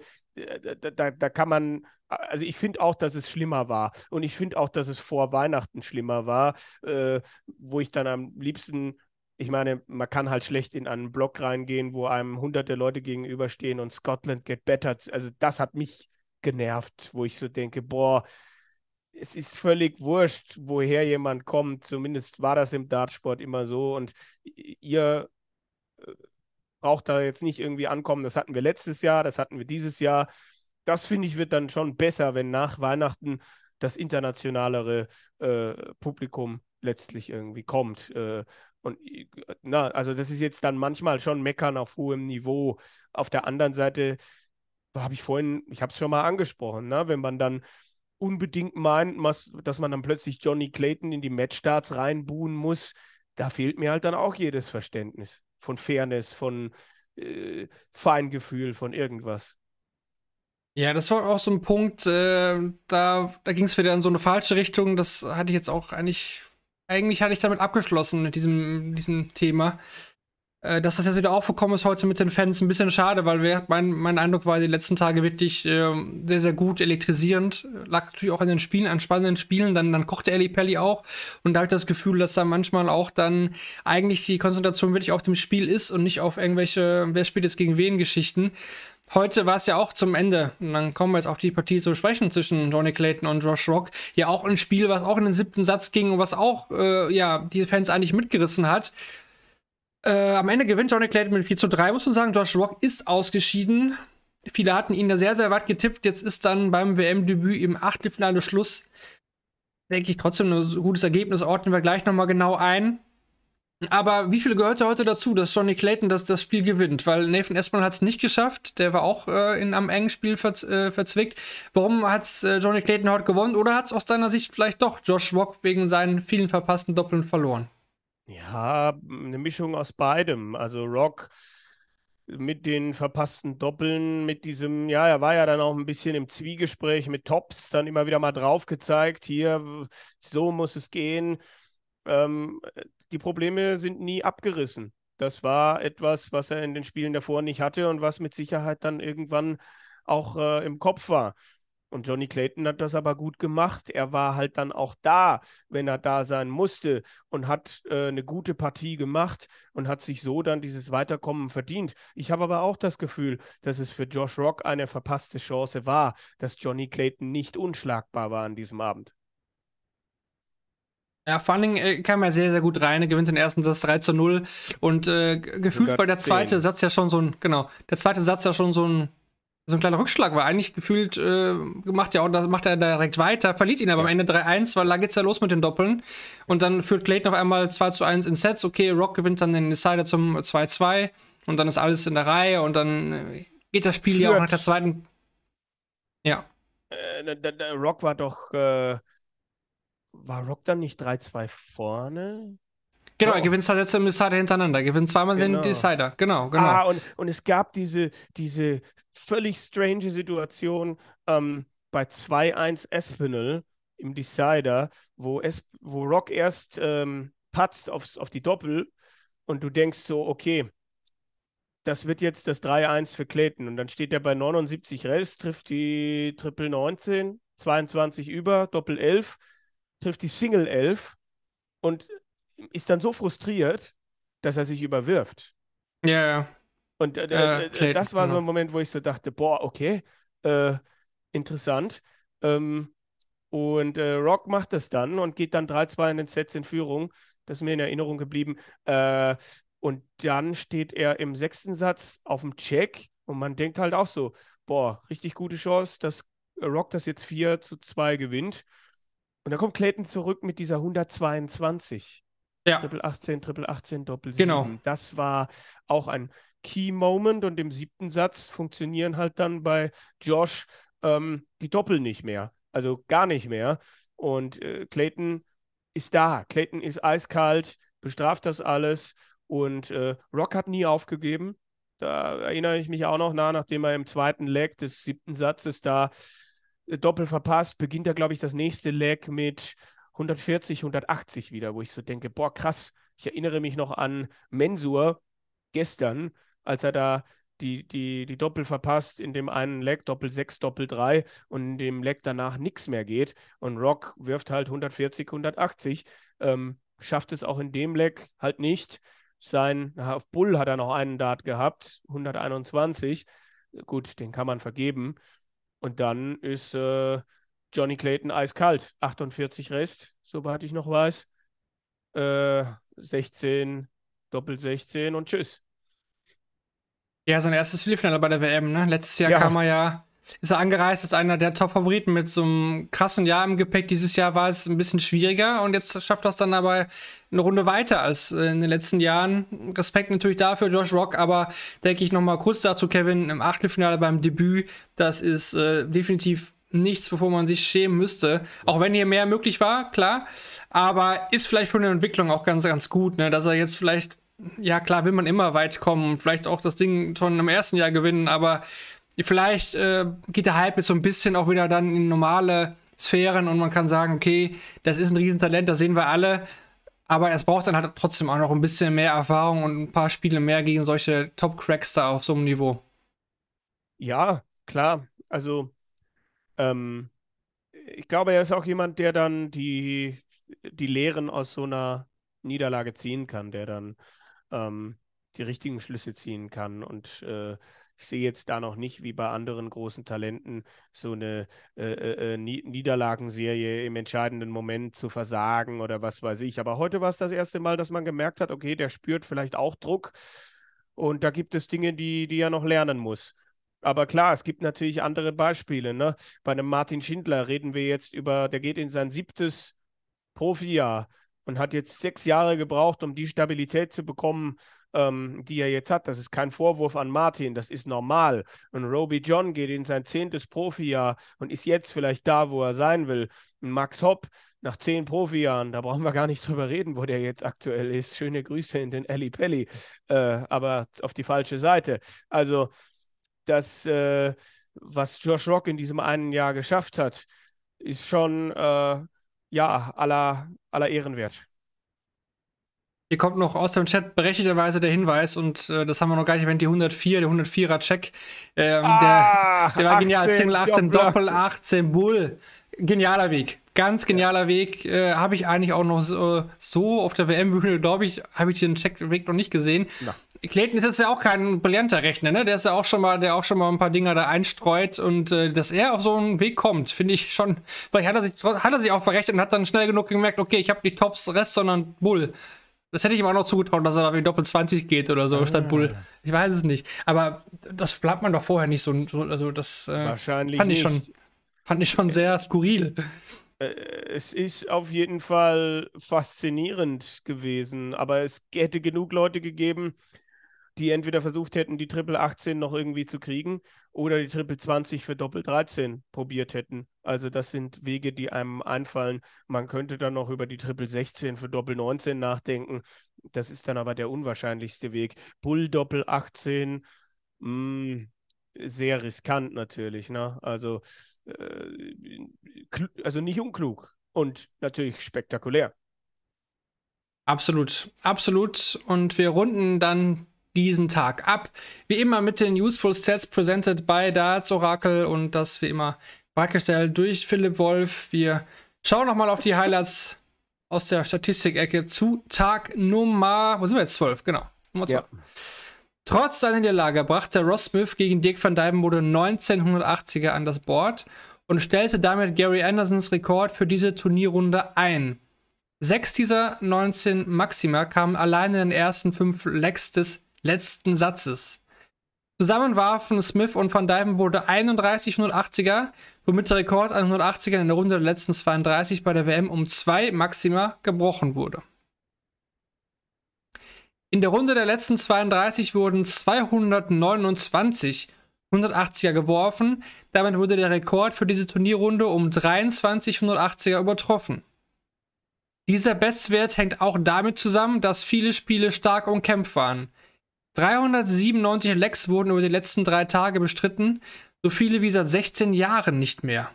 da, da, da, kann man also ich finde auch, dass es schlimmer war. Und ich finde auch, dass es vor Weihnachten schlimmer war, äh, wo ich dann am liebsten ich meine, man kann halt schlecht in einen Blog reingehen, wo einem hunderte Leute gegenüberstehen und Scotland get better. Also das hat mich genervt, wo ich so denke, boah, es ist völlig wurscht, woher jemand kommt. Zumindest war das im Dartsport immer so. Und ihr äh, braucht da jetzt nicht irgendwie ankommen. Das hatten wir letztes Jahr, das hatten wir dieses Jahr das finde ich wird dann schon besser, wenn nach Weihnachten das internationalere äh, Publikum letztlich irgendwie kommt. Äh, und äh, na, also das ist jetzt dann manchmal schon meckern auf hohem Niveau. Auf der anderen Seite habe ich vorhin, ich habe es schon mal angesprochen, ne? wenn man dann unbedingt meint, dass man dann plötzlich Johnny Clayton in die Matchstarts reinbuhen muss, da fehlt mir halt dann auch jedes Verständnis von Fairness, von äh, Feingefühl, von irgendwas. Ja, das war auch so ein Punkt, äh, da, da ging es wieder in so eine falsche Richtung. Das hatte ich jetzt auch eigentlich, eigentlich hatte ich damit abgeschlossen mit diesem, diesem Thema. Äh, dass das jetzt wieder aufgekommen ist heute mit den Fans, ein bisschen schade, weil wir, mein, mein Eindruck war die letzten Tage wirklich äh, sehr, sehr gut elektrisierend. Lag natürlich auch an den Spielen, an spannenden Spielen. Dann, dann kochte Ellie Pelli auch. Und da habe ich das Gefühl, dass da manchmal auch dann eigentlich die Konzentration wirklich auf dem Spiel ist und nicht auf irgendwelche, wer spielt jetzt gegen wen Geschichten. Heute war es ja auch zum Ende. Und dann kommen wir jetzt auf die Partie zu sprechen zwischen Johnny Clayton und Josh Rock. Ja, auch ein Spiel, was auch in den siebten Satz ging und was auch äh, ja, die Fans eigentlich mitgerissen hat. Äh, am Ende gewinnt Johnny Clayton mit 4 zu 3, muss man sagen. Josh Rock ist ausgeschieden. Viele hatten ihn da sehr, sehr weit getippt. Jetzt ist dann beim WM-Debüt im Achtelfinale Schluss. Denke ich trotzdem ein gutes Ergebnis. Ordnen wir gleich nochmal genau ein. Aber wie viel gehört da heute dazu, dass Johnny Clayton das, das Spiel gewinnt? Weil Nathan Espinal hat es nicht geschafft. Der war auch äh, in einem engen Spiel verz, äh, verzwickt. Warum hat es äh, Johnny Clayton heute gewonnen? Oder hat es aus deiner Sicht vielleicht doch Josh Wock wegen seinen vielen verpassten Doppeln verloren? Ja, eine Mischung aus beidem. Also Rock mit den verpassten Doppeln, mit diesem, ja, er war ja dann auch ein bisschen im Zwiegespräch mit Tops, dann immer wieder mal drauf gezeigt, hier, so muss es gehen. Ähm, die Probleme sind nie abgerissen. Das war etwas, was er in den Spielen davor nicht hatte und was mit Sicherheit dann irgendwann auch äh, im Kopf war. Und Johnny Clayton hat das aber gut gemacht. Er war halt dann auch da, wenn er da sein musste und hat äh, eine gute Partie gemacht und hat sich so dann dieses Weiterkommen verdient. Ich habe aber auch das Gefühl, dass es für Josh Rock eine verpasste Chance war, dass Johnny Clayton nicht unschlagbar war an diesem Abend. Ja, Funning äh, kam ja sehr, sehr gut rein, er gewinnt den ersten Satz 3 zu 0 und äh, gefühlt war der zweite 10. Satz ja schon so ein, genau, der zweite Satz ja schon so ein, so ein kleiner Rückschlag, war eigentlich gefühlt äh, macht, ja auch, macht er direkt weiter, verliert ihn aber ja. am Ende 3-1, weil da geht's ja los mit den Doppeln und dann führt Clayton noch einmal 2 zu 1 in Sets, okay, Rock gewinnt dann den Decider zum 2-2 und dann ist alles in der Reihe und dann äh, geht das Spiel Führt. ja auch nach der zweiten. Ja. Äh, Rock war doch äh, war Rock dann nicht 3-2 vorne? Genau, oh. er gewinnt halt jetzt im Decider hintereinander. Er gewinnt zweimal genau. den Decider. Genau, genau. Ah, und, und es gab diese, diese völlig strange Situation ähm, bei 2-1 Espinel im Decider, wo, es, wo Rock erst ähm, patzt aufs, auf die Doppel und du denkst so, okay, das wird jetzt das 3-1 für Clayton. Und dann steht er bei 79 Rest, trifft die Triple 19, 22 über, Doppel 11 trifft die Single 11 und ist dann so frustriert, dass er sich überwirft. Ja, yeah. Und äh, äh, äh, äh das war so ein genau. Moment, wo ich so dachte, boah, okay, äh, interessant. Ähm, und äh, Rock macht das dann und geht dann 3-2 in den Sets in Führung. Das ist mir in Erinnerung geblieben. und dann steht er im sechsten Satz auf dem Check und man denkt halt auch so, boah, richtig gute Chance, dass Rock das jetzt 4 zu 2 gewinnt. Und dann kommt Clayton zurück mit dieser 122. Ja. Triple 18, Triple 18, Doppel 7. Genau. Das war auch ein Key Moment und im siebten Satz funktionieren halt dann bei Josh ähm, die Doppel nicht mehr. Also gar nicht mehr. Und äh, Clayton ist da. Clayton ist eiskalt, bestraft das alles. Und äh, Rock hat nie aufgegeben. Da erinnere ich mich auch noch nach, nachdem er im zweiten Leg des siebten Satzes da äh, Doppel verpasst, beginnt er, glaube ich, das nächste Leg mit 140, 180 wieder, wo ich so denke, boah, krass. Ich erinnere mich noch an Mensur gestern, als er da die, die, die Doppel verpasst, in dem einen Leg Doppel 6, Doppel 3 und in dem Leg danach nichts mehr geht. Und Rock wirft halt 140, 180, ähm, schafft es auch in dem Leg halt nicht. Sein, auf Bull hat er noch einen Dart gehabt, 121. Gut, den kann man vergeben. Und dann ist äh, Johnny Clayton eiskalt. 48 Rest, soweit ich noch weiß. Äh, 16, Doppel 16 und tschüss. Ja, sein erstes Viertelfinale bei der WM, ne? Letztes Jahr ja. kam er ja ist er angereist als einer der Top-Favoriten mit so einem krassen Jahr im Gepäck. Dieses Jahr war es ein bisschen schwieriger und jetzt schafft er es dann aber eine Runde weiter als in den letzten Jahren. Respekt natürlich dafür, Josh Rock, aber denke ich nochmal kurz dazu, Kevin, im Achtelfinale beim Debüt, das ist äh, definitiv nichts, wovor man sich schämen müsste. Auch wenn hier mehr möglich war, klar. Aber ist vielleicht für eine Entwicklung auch ganz, ganz gut, ne? dass er jetzt vielleicht, ja klar, will man immer weit kommen und vielleicht auch das Ding schon im ersten Jahr gewinnen, aber vielleicht äh, geht der Hype jetzt so ein bisschen auch wieder dann in normale Sphären und man kann sagen, okay, das ist ein Riesentalent, das sehen wir alle. Aber es braucht dann halt trotzdem auch noch ein bisschen mehr Erfahrung und ein paar Spiele mehr gegen solche Top-Cracks auf so einem Niveau. Ja, klar. Also, ähm, ich glaube, er ist auch jemand, der dann die, die Lehren aus so einer Niederlage ziehen kann, der dann ähm, die richtigen Schlüsse ziehen kann und äh, ich sehe jetzt da noch nicht, wie bei anderen großen Talenten, so eine äh, äh, äh Niederlagenserie im entscheidenden Moment zu versagen oder was weiß ich. Aber heute war es das erste Mal, dass man gemerkt hat, okay, der spürt vielleicht auch Druck. Und da gibt es Dinge, die, die er noch lernen muss. Aber klar, es gibt natürlich andere Beispiele. Ne? Bei einem Martin Schindler reden wir jetzt über, der geht in sein siebtes Profijahr und hat jetzt sechs Jahre gebraucht, um die Stabilität zu bekommen, ähm, die er jetzt hat. Das ist kein Vorwurf an Martin, das ist normal. Und Roby John geht in sein zehntes Profijahr und ist jetzt vielleicht da, wo er sein will. Und Max Hopp nach zehn Profijahren, da brauchen wir gar nicht drüber reden, wo der jetzt aktuell ist. Schöne Grüße in den Alley Pelli, äh, aber auf die falsche Seite. Also, das, äh, was Josh Rock in diesem einen Jahr geschafft hat, ist schon, äh, ja, aller, aller Ehrenwert. Hier kommt noch aus dem Chat berechtigterweise der Hinweis, und äh, das haben wir noch gar nicht erwähnt, die 104, der 104er Check. Ähm, ah, der, der war genial. 18, Single 18, Doppel 18. Bull. Genialer Weg. Ganz genialer ja. Weg. Äh, habe ich eigentlich auch noch so, so auf der WM-Bühne, glaube ich, habe ich den Checkweg noch nicht gesehen. Na. Clayton ist jetzt ja auch kein brillanter Rechner, ne? Der ist ja auch schon mal, der auch schon mal ein paar Dinger da einstreut und äh, dass er auf so einen Weg kommt, finde ich schon. Vielleicht hat er sich hat er sich auch berechnet und hat dann schnell genug gemerkt, okay, ich habe nicht Tops Rest, sondern Bull. Das hätte ich ihm auch noch zugetraut, dass er da wie Doppel 20 geht oder so, ah. statt Bull. Ah. Ich weiß es nicht. Aber das bleibt man doch vorher nicht so. also das äh, fand, ich Schon, fand ich schon sehr skurril. Äh, es ist auf jeden Fall faszinierend gewesen, aber es hätte genug Leute gegeben, die entweder versucht hätten, die Triple 18 noch irgendwie zu kriegen oder die Triple 20 für Doppel 13 probiert hätten. Also das sind Wege, die einem einfallen. Man könnte dann noch über die Triple 16 für Doppel 19 nachdenken. Das ist dann aber der unwahrscheinlichste Weg. Bull Doppel 18, mh, mm, sehr riskant natürlich. Ne? Also, äh, also nicht unklug und natürlich spektakulär. Absolut, absolut. Und wir runden dann diesen Tag ab. Wie immer mit den Useful Sets presented by Darts Oracle und das wie immer bereitgestellt durch Philipp Wolf. Wir schauen nochmal auf die Highlights aus der Statistik-Ecke zu Tag Nummer, wo sind wir jetzt? 12, genau. Nummer 12. Ja. Trotz seiner Niederlage brachte Ross Smith gegen Dirk van Dijvenbode 1980er an das Board und stellte damit Gary Andersons Rekord für diese Turnierrunde ein. Sechs dieser 19 Maxima kamen allein in den ersten fünf Lecks des letzten Satzes. Zusammen warfen Smith und Van Dijvenbode 31 180er, womit der Rekord an 180ern in der Runde der letzten 32 bei der WM um zwei Maxima gebrochen wurde. In der Runde der letzten 32 wurden 229 180er geworfen. Damit wurde der Rekord für diese Turnierrunde um 23 180er übertroffen. Dieser Bestwert hängt auch damit zusammen, dass viele Spiele stark umkämpft waren. 397 Lecks wurden über die letzten drei Tage bestritten, so viele wie seit 16 Jahren nicht mehr.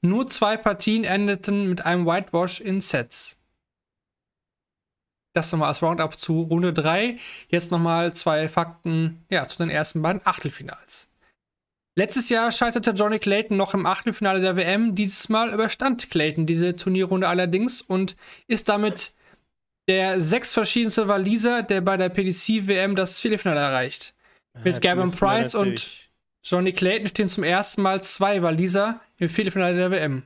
Nur zwei Partien endeten mit einem Whitewash in Sets. Das nochmal als Roundup zu Runde 3. Jetzt nochmal zwei Fakten ja, zu den ersten beiden Achtelfinals. Letztes Jahr scheiterte Johnny Clayton noch im Achtelfinale der WM. Dieses Mal überstand Clayton diese Turnierrunde allerdings und ist damit der sechs verschiedenste Waliser, der bei der PDC-WM das Viertelfinale erreicht. Mit ja, Gavin Price und Johnny Clayton stehen zum ersten Mal zwei Waliser im Viertelfinale der WM.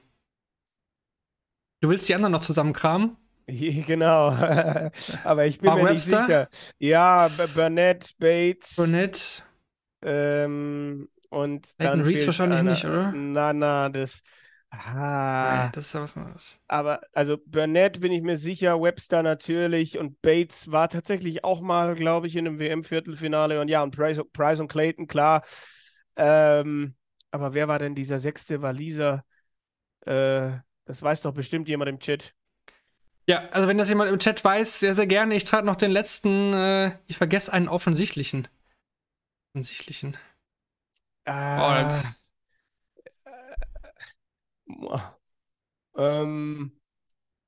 Du willst die anderen noch zusammenkramen? Genau. Aber ich bin Mark mir Webster? sicher. Ja, Burnett, Bates. Burnett. Ähm, und Leighton dann Reese wahrscheinlich einer. nicht, oder? Na, na, das. Ah, das ist ja was anderes. Aber also Burnett bin ich mir sicher, Webster natürlich und Bates war tatsächlich auch mal, glaube ich, in einem WM-Viertelfinale und ja, und Price, Price und Clayton, klar. Ähm, aber wer war denn dieser sechste Waliser? Äh, das weiß doch bestimmt jemand im Chat. Ja, also wenn das jemand im Chat weiß, sehr, sehr gerne. Ich trat noch den letzten, äh, ich vergesse einen offensichtlichen. Offensichtlichen. Ah. Oh, ähm.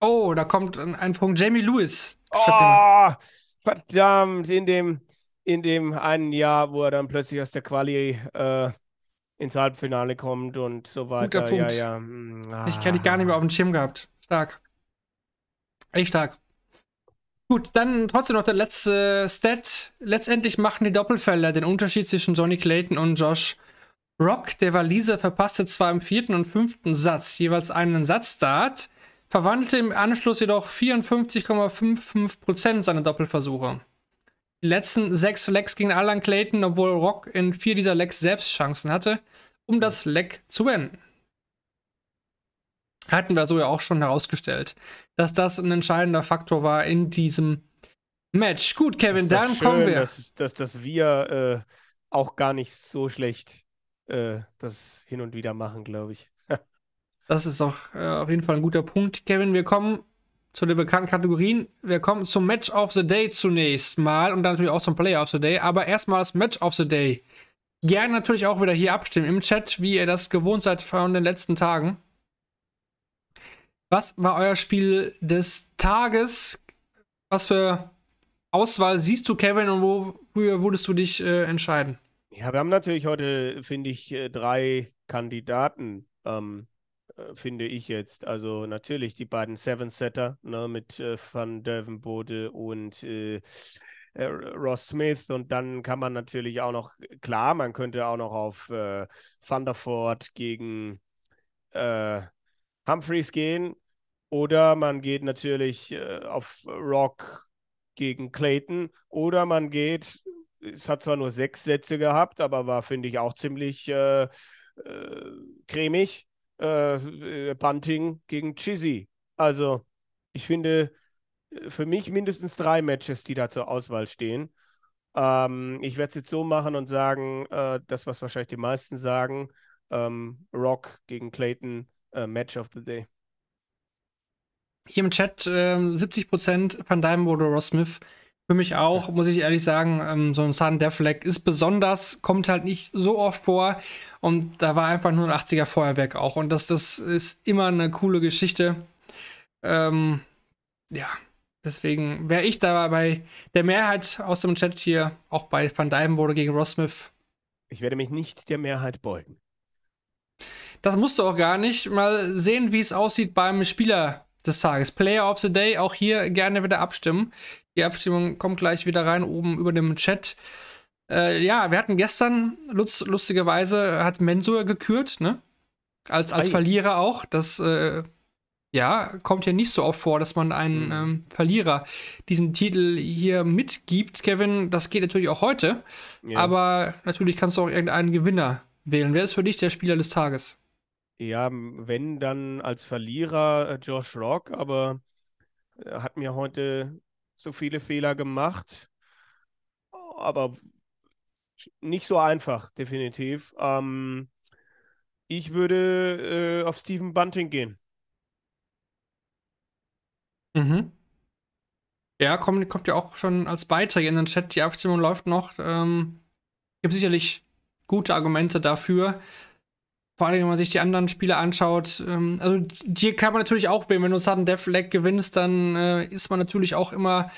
Oh, da kommt ein, ein Punkt. Jamie Lewis. Oh, verdammt, in dem, in dem einen Jahr, wo er dann plötzlich aus der Quali äh, ins Halbfinale kommt und so weiter. Guter Punkt. Ja, ja. Mm, ah. Ich kenne dich gar nicht mehr ah. auf dem Schirm gehabt. Stark. Echt stark. Gut, dann trotzdem noch der letzte Stat. Letztendlich machen die Doppelfelder den Unterschied zwischen Johnny Clayton und Josh Rock, der Waliser, verpasste zwar im vierten und fünften Satz jeweils einen Satzstart, verwandelte im Anschluss jedoch 54,55% seiner Doppelversuche. Die letzten sechs Lecks gingen alle an Clayton, obwohl Rock in vier dieser Lecks selbst Chancen hatte, um das Leck zu beenden. Hatten wir so ja auch schon herausgestellt, dass das ein entscheidender Faktor war in diesem Match. Gut, Kevin, dann schön, kommen wir. Dass, dass, dass wir äh, auch gar nicht so schlecht äh, das hin und wieder machen, glaube ich. das ist auch äh, auf jeden Fall ein guter Punkt, Kevin. Wir kommen zu den bekannten Kategorien. Wir kommen zum Match of the Day zunächst mal und dann natürlich auch zum Player of the Day, aber erstmal das Match of the Day. Gerne natürlich auch wieder hier abstimmen im Chat, wie ihr das gewohnt seid von den letzten Tagen. Was war euer Spiel des Tages? Was für Auswahl siehst du, Kevin, und wofür würdest du dich äh, entscheiden? Ja, wir haben natürlich heute, finde ich, äh, drei Kandidaten, ähm, äh, finde ich jetzt. Also natürlich die beiden Seven-Setter ne, mit äh, Van Dervenbode und äh, Ross Smith. Und dann kann man natürlich auch noch, klar, man könnte auch noch auf äh, Thunderford gegen Humphreys gehen. Oder man geht natürlich auf Rock gegen Clayton. Oder man geht es hat zwar nur sechs Sätze gehabt, aber war, finde ich, auch ziemlich äh, äh cremig. Äh, äh, Bunting gegen Chizzy. Also, ich finde, für mich mindestens drei Matches, die da zur Auswahl stehen. Ähm, ich werde es jetzt so machen und sagen, äh, das, was wahrscheinlich die meisten sagen, ähm, Rock gegen Clayton, äh, Match of the Day. Hier im Chat äh, 70% Van Dyne oder Ross Smith. Für mich auch, muss ich ehrlich sagen, ähm, so ein Sun der Fleck ist besonders, kommt halt nicht so oft vor. Und da war einfach nur ein 80er Feuerwerk auch. Und das, das ist immer eine coole Geschichte. Ähm, ja, deswegen wäre ich da bei der Mehrheit aus dem Chat hier, auch bei Van Dyben wurde gegen Rossmith. Ich werde mich nicht der Mehrheit beugen. Das musst du auch gar nicht. Mal sehen, wie es aussieht beim Spieler des Tages. Player of the Day, auch hier gerne wieder abstimmen. Die Abstimmung kommt gleich wieder rein, oben über dem Chat. Äh, ja, wir hatten gestern, Lutz, lustigerweise, hat Mensur gekürt, ne? Als, als Verlierer auch. Das, äh, ja, kommt ja nicht so oft vor, dass man einen hm. ähm, Verlierer diesen Titel hier mitgibt. Kevin, das geht natürlich auch heute. Ja. Aber natürlich kannst du auch irgendeinen Gewinner wählen. Wer ist für dich der Spieler des Tages? Ja, wenn dann als Verlierer äh, Josh Rock, aber er äh, hat mir heute so viele Fehler gemacht. Aber nicht so einfach, definitiv. Ähm, ich würde äh, auf Stephen Bunting gehen. Mhm. Ja, kommt, kommt ja auch schon als Beitrag in den Chat. Die Abstimmung läuft noch. Ähm, gibt sicherlich gute Argumente dafür. Vor allem, wenn man sich die anderen Spiele anschaut. Ähm, also, dir kann man natürlich auch wählen. Wenn du Sudden Death Lag gewinnst, dann äh, ist man natürlich auch immer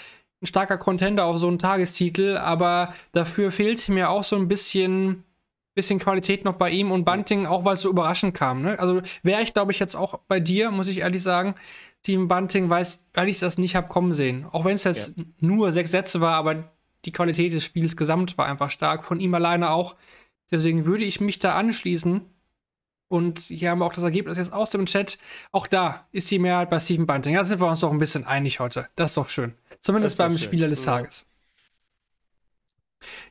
ein starker Contender auf so einen Tagestitel. Aber dafür fehlt mir auch so ein bisschen, bisschen Qualität noch bei ihm und Bunting, auch weil es so überraschend kam. Ne? Also, wäre ich, glaube ich, jetzt auch bei dir, muss ich ehrlich sagen. Steven Bunting, weiß, weil ich das nicht habe kommen sehen. Auch wenn es jetzt ja. nur sechs Sätze war, aber die Qualität des Spiels gesamt war einfach stark. Von ihm alleine auch. Deswegen würde ich mich da anschließen. Und hier haben wir auch das Ergebnis jetzt aus dem Chat. Auch da ist die Mehrheit bei Stephen Bunting. Da sind wir uns doch ein bisschen einig heute. Das ist doch schön. Zumindest beim schön. Spieler des mhm. Tages.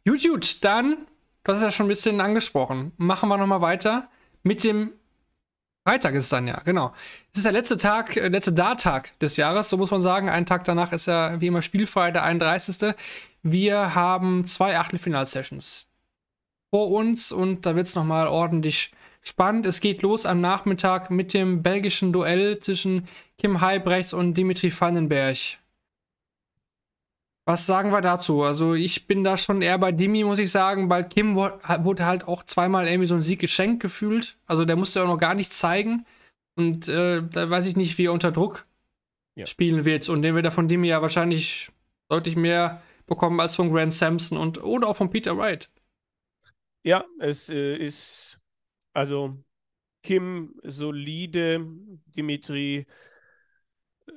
Gut, gut, dann, das ist ja schon ein bisschen angesprochen. Machen wir nochmal weiter mit dem Freitag ist es dann ja, genau. Es ist der letzte Tag, äh, letzte da des Jahres, so muss man sagen. Einen Tag danach ist ja wie immer spielfrei, der 31. Wir haben zwei Achtelfinalsessions vor uns und da wird es nochmal ordentlich spannend. Es geht los am Nachmittag mit dem belgischen Duell zwischen Kim Halbrechts und Dimitri Vandenberg. Was sagen wir dazu? Also ich bin da schon eher bei Dimi, muss ich sagen, weil Kim wurde halt auch zweimal irgendwie so ein Sieg geschenkt gefühlt. Also der musste auch noch gar nichts zeigen. Und äh, da weiß ich nicht, wie er unter Druck ja. spielen wird. Und den wird er von Dimi ja wahrscheinlich deutlich mehr bekommen als von Grant Sampson und oder auch von Peter Wright. Ja, es äh, ist also Kim solide, Dimitri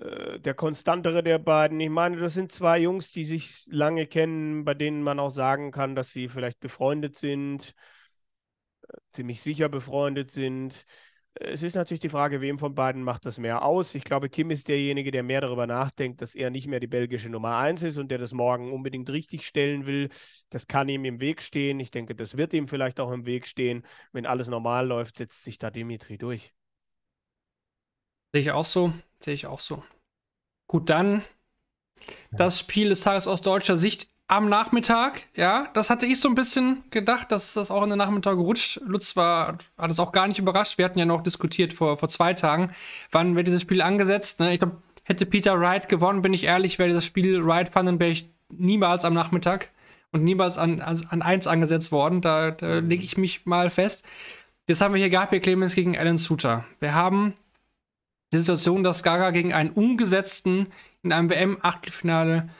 äh, der konstantere der beiden. Ich meine, das sind zwei Jungs, die sich lange kennen, bei denen man auch sagen kann, dass sie vielleicht befreundet sind, äh, ziemlich sicher befreundet sind. Es ist natürlich die Frage, wem von beiden macht das mehr aus. Ich glaube, Kim ist derjenige, der mehr darüber nachdenkt, dass er nicht mehr die belgische Nummer 1 ist und der das morgen unbedingt richtig stellen will. Das kann ihm im Weg stehen. Ich denke, das wird ihm vielleicht auch im Weg stehen. Wenn alles normal läuft, setzt sich da Dimitri durch. Sehe ich auch so. Sehe ich auch so. Gut, dann das Spiel des Tages aus deutscher Sicht am Nachmittag, ja, das hatte ich so ein bisschen gedacht, dass das auch in den Nachmittag rutscht. Lutz war, hat es auch gar nicht überrascht. Wir hatten ja noch diskutiert vor, vor zwei Tagen, wann wird dieses Spiel angesetzt. Ne? Ich glaube, hätte Peter Wright gewonnen, bin ich ehrlich, wäre das Spiel Wright fanden, wäre ich niemals am Nachmittag und niemals an, an, an 1 angesetzt worden. Da, da mhm. lege ich mich mal fest. Jetzt haben wir hier Gabriel Clemens gegen Alan Suter. Wir haben die Situation, dass Gaga gegen einen Ungesetzten in einem WM-Achtelfinale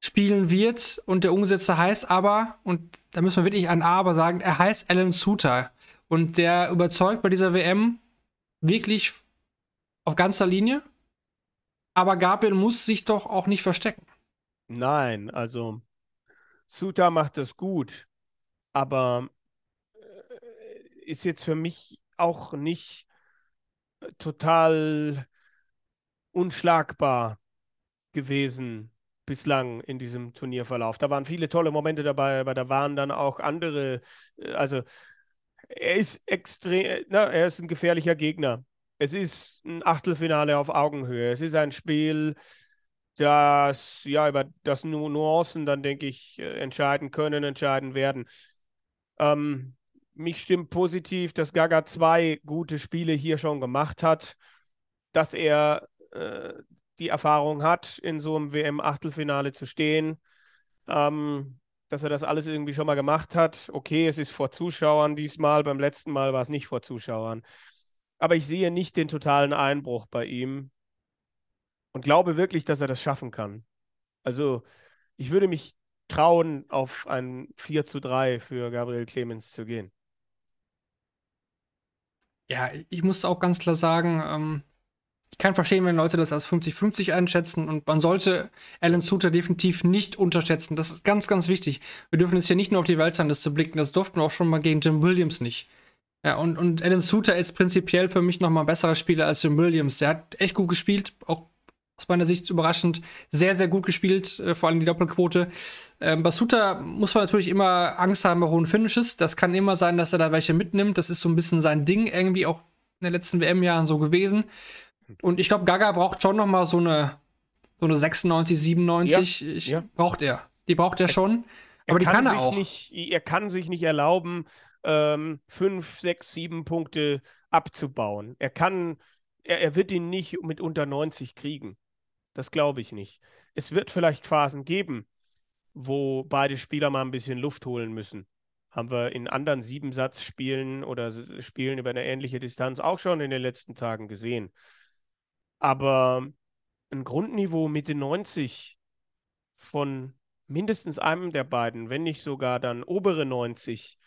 spielen wird. Und der Umsetzer heißt aber, und da müssen wir wirklich ein Aber sagen, er heißt Alan Suter. Und der überzeugt bei dieser WM wirklich auf ganzer Linie. Aber Gabriel muss sich doch auch nicht verstecken. Nein, also Suter macht das gut, aber äh, ist jetzt für mich auch nicht total unschlagbar gewesen bislang in diesem Turnierverlauf. Da waren viele tolle Momente dabei, aber da waren dann auch andere, äh, also er ist extrem, na, er ist ein gefährlicher Gegner. Es ist ein Achtelfinale auf Augenhöhe. Es ist ein Spiel, das, ja, über das nu Nuancen dann, denke ich, äh, entscheiden können, entscheiden werden. Ähm, mich stimmt positiv, dass Gaga zwei gute Spiele hier schon gemacht hat, dass er äh, die Erfahrung hat, in so einem WM-Achtelfinale zu stehen, ähm, dass er das alles irgendwie schon mal gemacht hat. Okay, es ist vor Zuschauern diesmal, beim letzten Mal war es nicht vor Zuschauern. Aber ich sehe nicht den totalen Einbruch bei ihm und glaube wirklich, dass er das schaffen kann. Also ich würde mich trauen, auf ein 4 zu 3 für Gabriel Clemens zu gehen. Ja, ich muss auch ganz klar sagen, ähm, ich kann verstehen, wenn Leute das als 50-50 einschätzen und man sollte Alan Suter definitiv nicht unterschätzen. Das ist ganz, ganz wichtig. Wir dürfen es hier nicht nur auf die zu blicken, das durften wir auch schon mal gegen Jim Williams nicht. Ja, und, und Alan Suter ist prinzipiell für mich nochmal ein besserer Spieler als Jim Williams. Der hat echt gut gespielt, auch aus meiner Sicht überraschend sehr, sehr gut gespielt, äh, vor allem die Doppelquote. Ähm, bei Suter muss man natürlich immer Angst haben bei hohen Finishes. Das kann immer sein, dass er da welche mitnimmt. Das ist so ein bisschen sein Ding irgendwie auch in den letzten WM-Jahren so gewesen. Und ich glaube, Gaga braucht schon noch mal so eine, so eine 96, 97. Ja, ich, ja. Braucht er. Die braucht er schon. Er, aber er die kann, kann er auch. Nicht, er kann sich nicht erlauben, ähm, fünf, sechs, sieben Punkte abzubauen. Er kann, er, er wird ihn nicht mit unter 90 kriegen. Das glaube ich nicht. Es wird vielleicht Phasen geben, wo beide Spieler mal ein bisschen Luft holen müssen. Haben wir in anderen Siebensatzspielen oder Spielen über eine ähnliche Distanz auch schon in den letzten Tagen gesehen. Aber ein Grundniveau Mitte 90 von mindestens einem der beiden, wenn nicht sogar dann obere 90,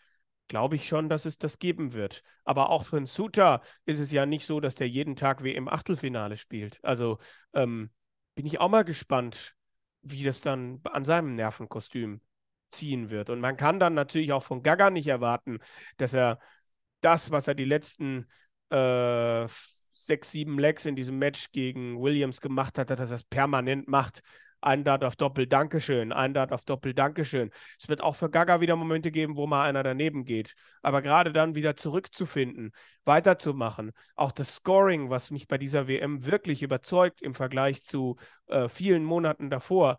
glaube ich schon, dass es das geben wird. Aber auch für einen Suter ist es ja nicht so, dass der jeden Tag wie im Achtelfinale spielt. Also ähm, bin ich auch mal gespannt, wie das dann an seinem Nervenkostüm ziehen wird. Und man kann dann natürlich auch von Gaga nicht erwarten, dass er das, was er die letzten äh, sechs, sieben Lecks in diesem Match gegen Williams gemacht hat, dass er das permanent macht. Ein Dart auf Doppel, Dankeschön. Ein Dart auf Doppel, Dankeschön. Es wird auch für Gaga wieder Momente geben, wo mal einer daneben geht. Aber gerade dann wieder zurückzufinden, weiterzumachen. Auch das Scoring, was mich bei dieser WM wirklich überzeugt im Vergleich zu äh, vielen Monaten davor,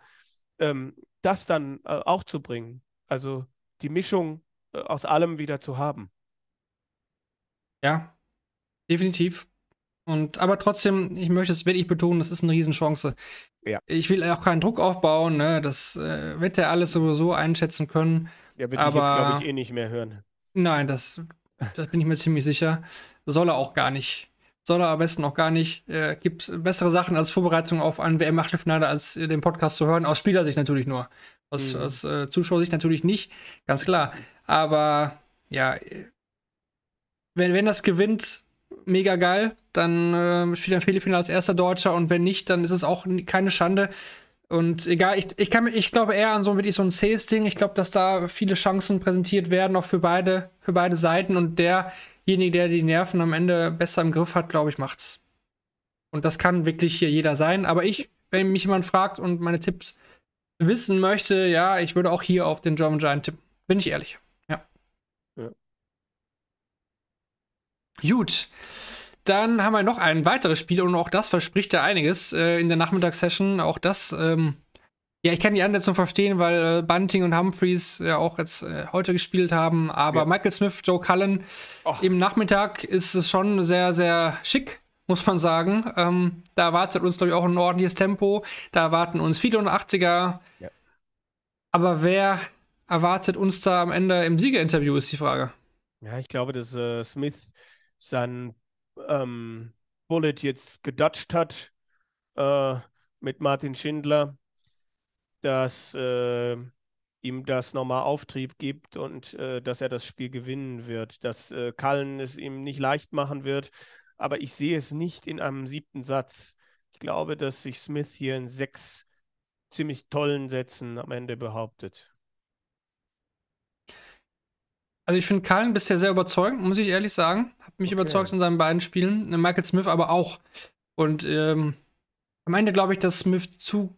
ähm, das dann äh, auch zu bringen. Also die Mischung äh, aus allem wieder zu haben. Ja, definitiv. Und aber trotzdem, ich möchte es wirklich betonen, das ist eine Riesenchance. Ja. Ich will auch keinen Druck aufbauen, ne? Das äh, wird er alles sowieso einschätzen können. Ja, wird aber, ich jetzt, glaube ich, eh nicht mehr hören. Nein, das, das bin ich mir ziemlich sicher. Soll er auch gar nicht. Soll er am besten auch gar nicht. Äh, gibt bessere Sachen als Vorbereitung auf einen WM-Achtelfinale, als äh, den Podcast zu hören. Aus Spielersicht natürlich nur. Aus, mhm. aus äh, Zuschauersicht natürlich nicht, ganz klar. Aber ja, wenn, wenn das gewinnt, mega geil. Dann äh, spielt er im Viertelfinale als erster Deutscher und wenn nicht, dann ist es auch keine Schande. Und egal, ich, ich, kann, ich glaube eher an so ein wirklich so ein zähes Ding. Ich glaube, dass da viele Chancen präsentiert werden, auch für beide, für beide Seiten. Und derjenige, der die Nerven am Ende besser im Griff hat, glaube ich, macht's. Und das kann wirklich hier jeder sein. Aber ich, wenn mich jemand fragt und meine Tipps wissen möchte, ja, ich würde auch hier auf den German Giant tippen. Bin ich ehrlich. Gut. Dann haben wir noch ein weiteres Spiel und auch das verspricht ja einiges äh, in der Nachmittagssession. Auch das, ähm, ja, ich kann die Ansetzung verstehen, weil äh, Bunting und Humphreys ja auch jetzt äh, heute gespielt haben. Aber ja. Michael Smith, Joe Cullen, oh. im Nachmittag ist es schon sehr, sehr schick, muss man sagen. Ähm, da erwartet uns, glaube ich, auch ein ordentliches Tempo. Da erwarten uns viele und 80er. Ja. Aber wer erwartet uns da am Ende im Siegerinterview, ist die Frage. Ja, ich glaube, dass äh, Smith seinen ähm, Bullet jetzt gedutscht hat äh, mit Martin Schindler, dass äh, ihm das nochmal Auftrieb gibt und äh, dass er das Spiel gewinnen wird, dass äh, Cullen es ihm nicht leicht machen wird. Aber ich sehe es nicht in einem siebten Satz. Ich glaube, dass sich Smith hier in sechs ziemlich tollen Sätzen am Ende behauptet. Also ich finde Cullen bisher sehr überzeugend, muss ich ehrlich sagen. Hat mich okay. überzeugt in seinen beiden Spielen. Äh, Michael Smith aber auch. Und ähm, am Ende glaube ich, dass Smith zu,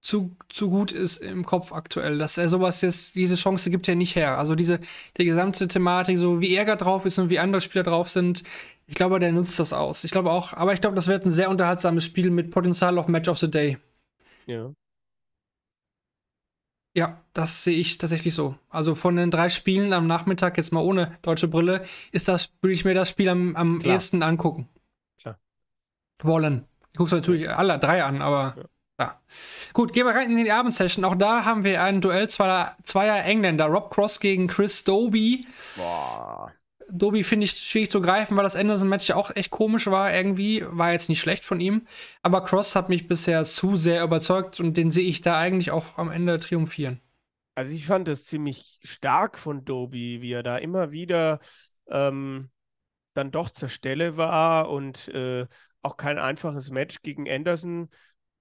zu, zu gut ist im Kopf aktuell, dass er sowas jetzt, diese Chance gibt er nicht her. Also diese, die gesamte Thematik, so wie er Ärger drauf ist und wie andere Spieler drauf sind, ich glaube, der nutzt das aus. Ich glaube auch, aber ich glaube, das wird ein sehr unterhaltsames Spiel mit Potenzial auf Match of the Day. Ja. Ja, das sehe ich tatsächlich so. Also von den drei Spielen am Nachmittag, jetzt mal ohne deutsche Brille, ist das, würde ich mir das Spiel am, am ehesten angucken. Klar. Wollen. Ich gucke es natürlich alle drei an, aber ja. ja. Gut, gehen wir rein in die Abendsession. Auch da haben wir ein Duell zweier, zweier Engländer. Rob Cross gegen Chris Doby. Boah. Dobi finde ich schwierig zu greifen, weil das Anderson-Match ja auch echt komisch war irgendwie. War jetzt nicht schlecht von ihm. Aber Cross hat mich bisher zu sehr überzeugt und den sehe ich da eigentlich auch am Ende triumphieren. Also ich fand das ziemlich stark von Dobi, wie er da immer wieder ähm, dann doch zur Stelle war und äh, auch kein einfaches Match gegen Anderson,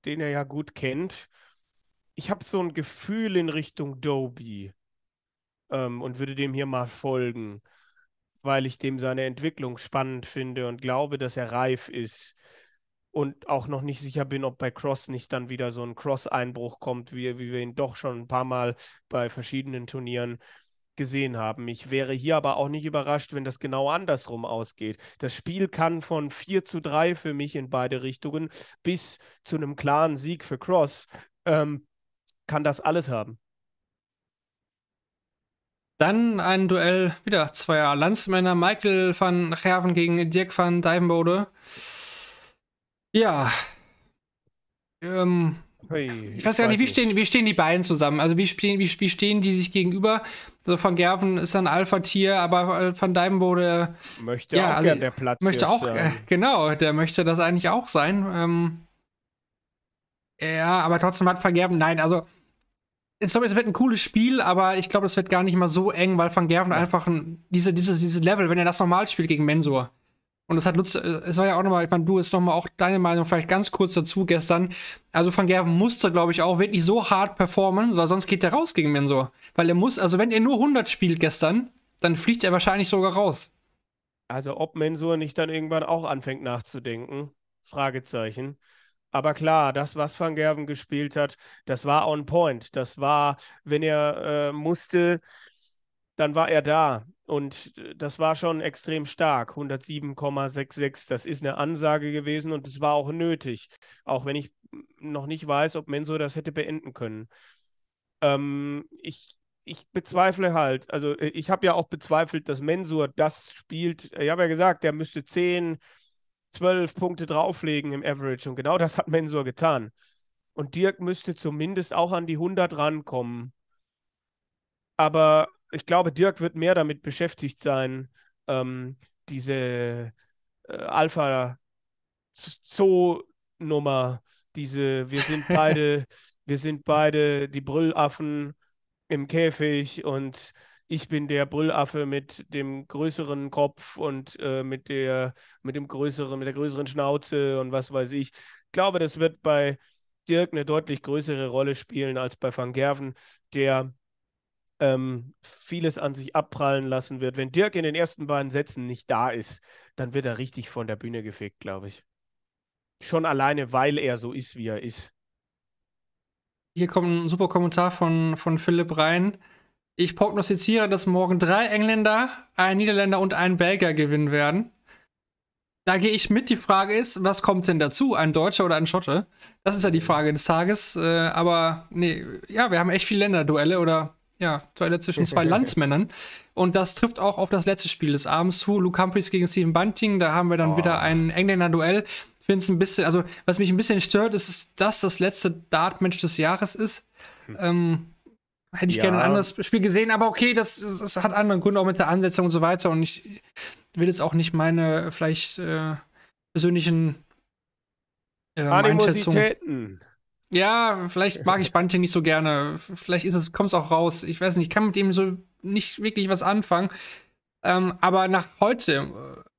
den er ja gut kennt. Ich habe so ein Gefühl in Richtung Dobi ähm, und würde dem hier mal folgen weil ich dem seine Entwicklung spannend finde und glaube, dass er reif ist und auch noch nicht sicher bin, ob bei Cross nicht dann wieder so ein Cross-Einbruch kommt, wie, wie wir ihn doch schon ein paar Mal bei verschiedenen Turnieren gesehen haben. Ich wäre hier aber auch nicht überrascht, wenn das genau andersrum ausgeht. Das Spiel kann von 4 zu 3 für mich in beide Richtungen bis zu einem klaren Sieg für Cross, ähm, kann das alles haben. Dann ein Duell wieder zweier Landsmänner, Michael van Gerven gegen Dirk van Dijvenbode. Ja. Ähm, hey, ich, ich weiß gar nicht, wie stehen, wie stehen die beiden zusammen? Also wie stehen, wie, wie stehen die sich gegenüber? Also van Gerven ist ein Alpha-Tier, aber äh, van Dijvenbode möchte ja, auch also, der Platz möchte auch, äh, Genau, der möchte das eigentlich auch sein. Ähm, ja, aber trotzdem hat van Gerven, nein, also ich glaube, es wird ein cooles Spiel, aber ich glaube, es wird gar nicht mal so eng, weil Van Gerven ja. einfach ein, diese, dieses, dieses Level, wenn er das normal spielt gegen Mensur. Und das hat Lutz, äh, es war ja auch nochmal, ich meine, du ist nochmal auch deine Meinung vielleicht ganz kurz dazu gestern. Also Van Gerven musste, glaube ich, auch wirklich so hart performen, weil sonst geht er raus gegen Mensur. Weil er muss, also wenn er nur 100 spielt gestern, dann fliegt er wahrscheinlich sogar raus. Also ob Mensur nicht dann irgendwann auch anfängt nachzudenken? Fragezeichen. Aber klar, das, was Van Gerven gespielt hat, das war on point. Das war, wenn er äh, musste, dann war er da. Und äh, das war schon extrem stark. 107,66. Das ist eine Ansage gewesen und es war auch nötig. Auch wenn ich noch nicht weiß, ob Mensur das hätte beenden können. Ähm, ich, ich bezweifle halt, also äh, ich habe ja auch bezweifelt, dass Mensur das spielt. Ich habe ja gesagt, der müsste 10, zwölf Punkte drauflegen im Average. Und genau das hat Mensur getan. Und Dirk müsste zumindest auch an die 100 rankommen. Aber ich glaube, Dirk wird mehr damit beschäftigt sein, ähm, diese äh, Alpha-Zoo-Nummer, diese, wir sind beide, wir sind beide die Brüllaffen im Käfig und ich bin der Brüllaffe mit dem größeren Kopf und äh, mit der, mit dem größeren, mit der größeren Schnauze und was weiß ich. Ich glaube, das wird bei Dirk eine deutlich größere Rolle spielen als bei Van Gerven, der ähm, vieles an sich abprallen lassen wird. Wenn Dirk in den ersten beiden Sätzen nicht da ist, dann wird er richtig von der Bühne gefegt, glaube ich. Schon alleine, weil er so ist, wie er ist. Hier kommt ein super Kommentar von, von Philipp rein. Ich prognostiziere, dass morgen drei Engländer, ein Niederländer und ein Belgier gewinnen werden. Da gehe ich mit. Die Frage ist, was kommt denn dazu? Ein Deutscher oder ein Schotte? Das ist ja die Frage des Tages. Äh, aber nee, ja, wir haben echt viele Länderduelle oder ja, Duelle zwischen zwei Landsmännern. Und das trifft auch auf das letzte Spiel des Abends zu. Luke Humphries gegen Stephen Bunting. Da haben wir dann oh. wieder ein Engländer-Duell. Ich finde es ein bisschen, also was mich ein bisschen stört, ist, dass das letzte Dartmatch des Jahres ist. Hm. Ähm, Hätte ich ja. gerne ein anderes Spiel gesehen, aber okay, das, das, hat anderen Grund auch mit der Ansetzung und so weiter. Und ich will jetzt auch nicht meine vielleicht äh, persönlichen äh, Einschätzungen. Ja, vielleicht mag ich Bunting nicht so gerne. Vielleicht ist es, kommt es auch raus. Ich weiß nicht, ich kann mit dem so nicht wirklich was anfangen. Ähm, aber nach heute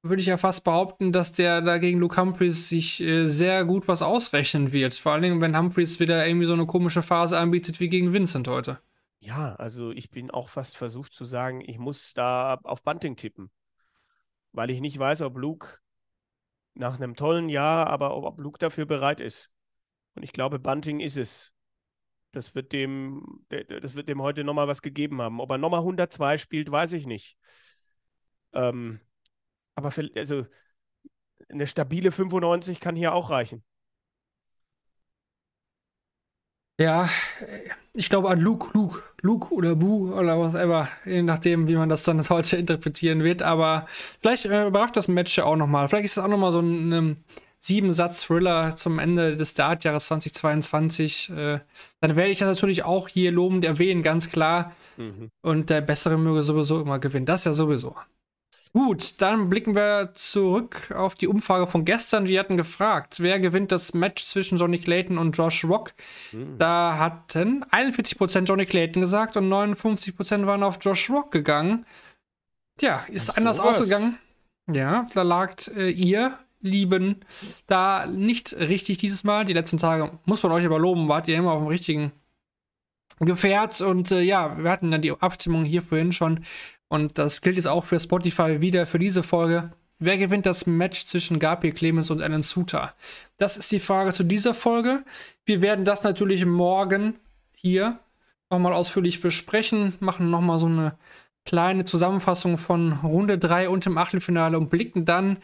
äh, würde ich ja fast behaupten, dass der da gegen Luke Humphreys sich äh, sehr gut was ausrechnen wird. Vor allen Dingen, wenn Humphreys wieder irgendwie so eine komische Phase anbietet wie gegen Vincent heute ja, also ich bin auch fast versucht zu sagen, ich muss da auf Bunting tippen, weil ich nicht weiß, ob Luke nach einem tollen Jahr, aber ob Luke dafür bereit ist. Und ich glaube, Bunting ist es. Das wird dem, das wird dem heute nochmal was gegeben haben. Ob er nochmal 102 spielt, weiß ich nicht. Ähm, aber für, also eine stabile 95 kann hier auch reichen. Ja, äh, ich glaube an Luke, Luke, Luke oder Bu oder was immer, je nachdem, wie man das dann heute interpretieren wird. Aber vielleicht äh, überrascht das Match ja auch nochmal. Vielleicht ist das auch nochmal so ein, ein Sieben-Satz-Thriller zum Ende des Startjahres 2022. Äh, dann werde ich das natürlich auch hier lobend erwähnen, ganz klar. Mhm. Und der Bessere möge sowieso immer gewinnen. Das ja sowieso. Gut, dann blicken wir zurück auf die Umfrage von gestern. Wir hatten gefragt, wer gewinnt das Match zwischen Johnny Clayton und Josh Rock. Mhm. Da hatten 41% Johnny Clayton gesagt und 59% waren auf Josh Rock gegangen. Tja, ist so anders was. ausgegangen. Ja, da lagt äh, ihr, Lieben, da nicht richtig dieses Mal. Die letzten Tage, muss man euch aber loben, wart ihr immer auf dem richtigen Gefährt. Und äh, ja, wir hatten dann die Abstimmung hier vorhin schon. Und das gilt jetzt auch für Spotify wieder für diese Folge. Wer gewinnt das Match zwischen Gabi Clemens und Alan Suter? Das ist die Frage zu dieser Folge. Wir werden das natürlich morgen hier nochmal ausführlich besprechen, machen nochmal so eine kleine Zusammenfassung von Runde 3 und dem Achtelfinale und blicken dann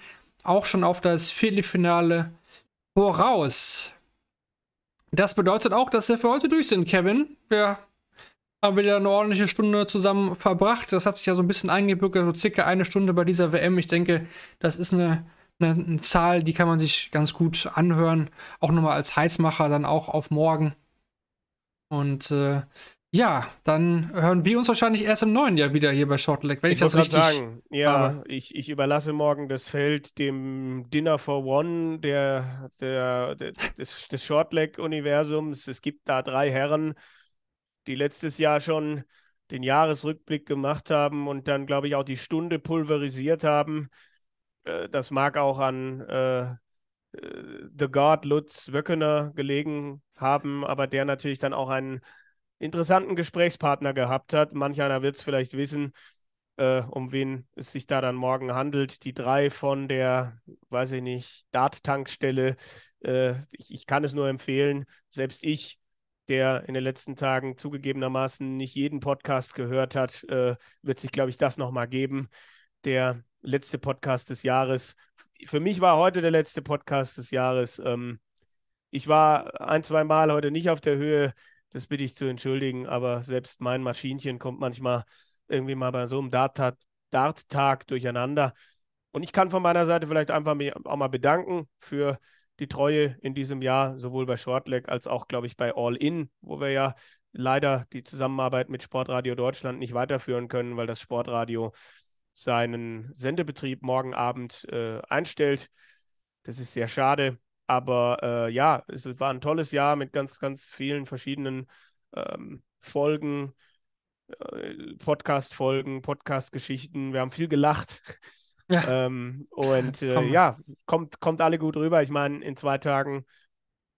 auch schon auf das Viertelfinale voraus. Das bedeutet auch, dass wir für heute durch sind, Kevin. Wir haben wir wieder eine ordentliche Stunde zusammen verbracht. Das hat sich ja so ein bisschen eingebürgt, so circa eine Stunde bei dieser WM. Ich denke, das ist eine, eine, eine Zahl, die kann man sich ganz gut anhören. Auch nochmal als Heizmacher dann auch auf morgen. Und äh, ja, dann hören wir uns wahrscheinlich erst im neuen Jahr wieder hier bei Shortleg, wenn ich, ich das richtig sagen, Ja, ich, ich überlasse morgen das Feld dem Dinner for One der, der, der des, des Shortleg-Universums. Es gibt da drei Herren, die letztes Jahr schon den Jahresrückblick gemacht haben und dann, glaube ich, auch die Stunde pulverisiert haben. Äh, das mag auch an äh, äh The God Lutz Wöckener gelegen haben, aber der natürlich dann auch einen interessanten Gesprächspartner gehabt hat. Manch einer wird es vielleicht wissen, äh, um wen es sich da dann morgen handelt. Die drei von der, weiß ich nicht, Dart-Tankstelle. Äh, ich, ich kann es nur empfehlen. Selbst ich der in den letzten Tagen zugegebenermaßen nicht jeden Podcast gehört hat, äh, wird sich, glaube ich, das nochmal geben. Der letzte Podcast des Jahres. Für mich war heute der letzte Podcast des Jahres. Ähm, ich war ein, zwei Mal heute nicht auf der Höhe. Das bitte ich zu entschuldigen, aber selbst mein Maschinchen kommt manchmal irgendwie mal bei so einem Dart-Tag Dart durcheinander. Und ich kann von meiner Seite vielleicht einfach mich auch mal bedanken für die Treue in diesem Jahr, sowohl bei Shortleg als auch, glaube ich, bei All In, wo wir ja leider die Zusammenarbeit mit Sportradio Deutschland nicht weiterführen können, weil das Sportradio seinen Sendebetrieb morgen Abend äh, einstellt. Das ist sehr schade. Aber äh, ja, es war ein tolles Jahr mit ganz, ganz vielen verschiedenen ähm, Folgen, äh, Podcast-Folgen, Podcast-Geschichten. Wir haben viel gelacht. Ähm, und äh, ja, kommt, kommt alle gut rüber. Ich meine, in zwei Tagen,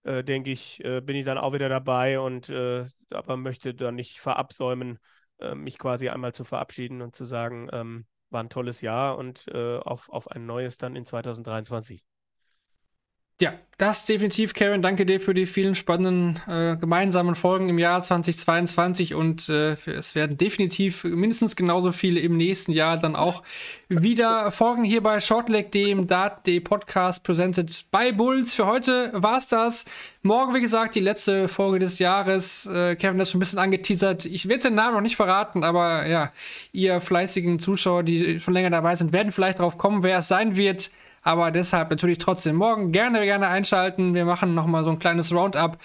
äh, denke ich, äh, bin ich dann auch wieder dabei und äh, aber möchte da nicht verabsäumen, äh, mich quasi einmal zu verabschieden und zu sagen, ähm, war ein tolles Jahr und äh, auf, auf ein neues dann in 2023. Ja, das definitiv, Karen. Danke dir für die vielen spannenden äh, gemeinsamen Folgen im Jahr 2022 und äh, es werden definitiv mindestens genauso viele im nächsten Jahr dann auch wieder Folgen hier bei Shortleg, dem Dart Dart.de Podcast presented by Bulls. Für heute war's das. Morgen, wie gesagt, die letzte Folge des Jahres. Äh, Kevin hat schon ein bisschen angeteasert. Ich werde den Namen noch nicht verraten, aber ja, ihr fleißigen Zuschauer, die schon länger dabei sind, werden vielleicht darauf kommen, wer es sein wird. Aber deshalb natürlich trotzdem morgen gerne, gerne einschalten. Wir machen nochmal so ein kleines Roundup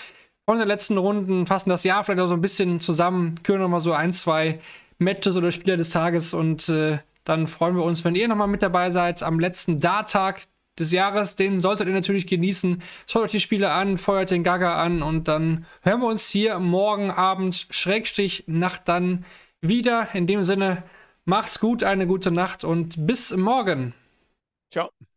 von den letzten Runden, fassen das Jahr vielleicht auch so ein bisschen zusammen, küren nochmal so ein, zwei Matches oder Spieler des Tages und äh, dann freuen wir uns, wenn ihr nochmal mit dabei seid am letzten Dartag des Jahres. Den solltet ihr natürlich genießen. Schaut euch die Spiele an, feuert den Gaga an und dann hören wir uns hier morgen Abend, Schrägstich, Nacht dann wieder. In dem Sinne, macht's gut, eine gute Nacht und bis morgen. Ciao.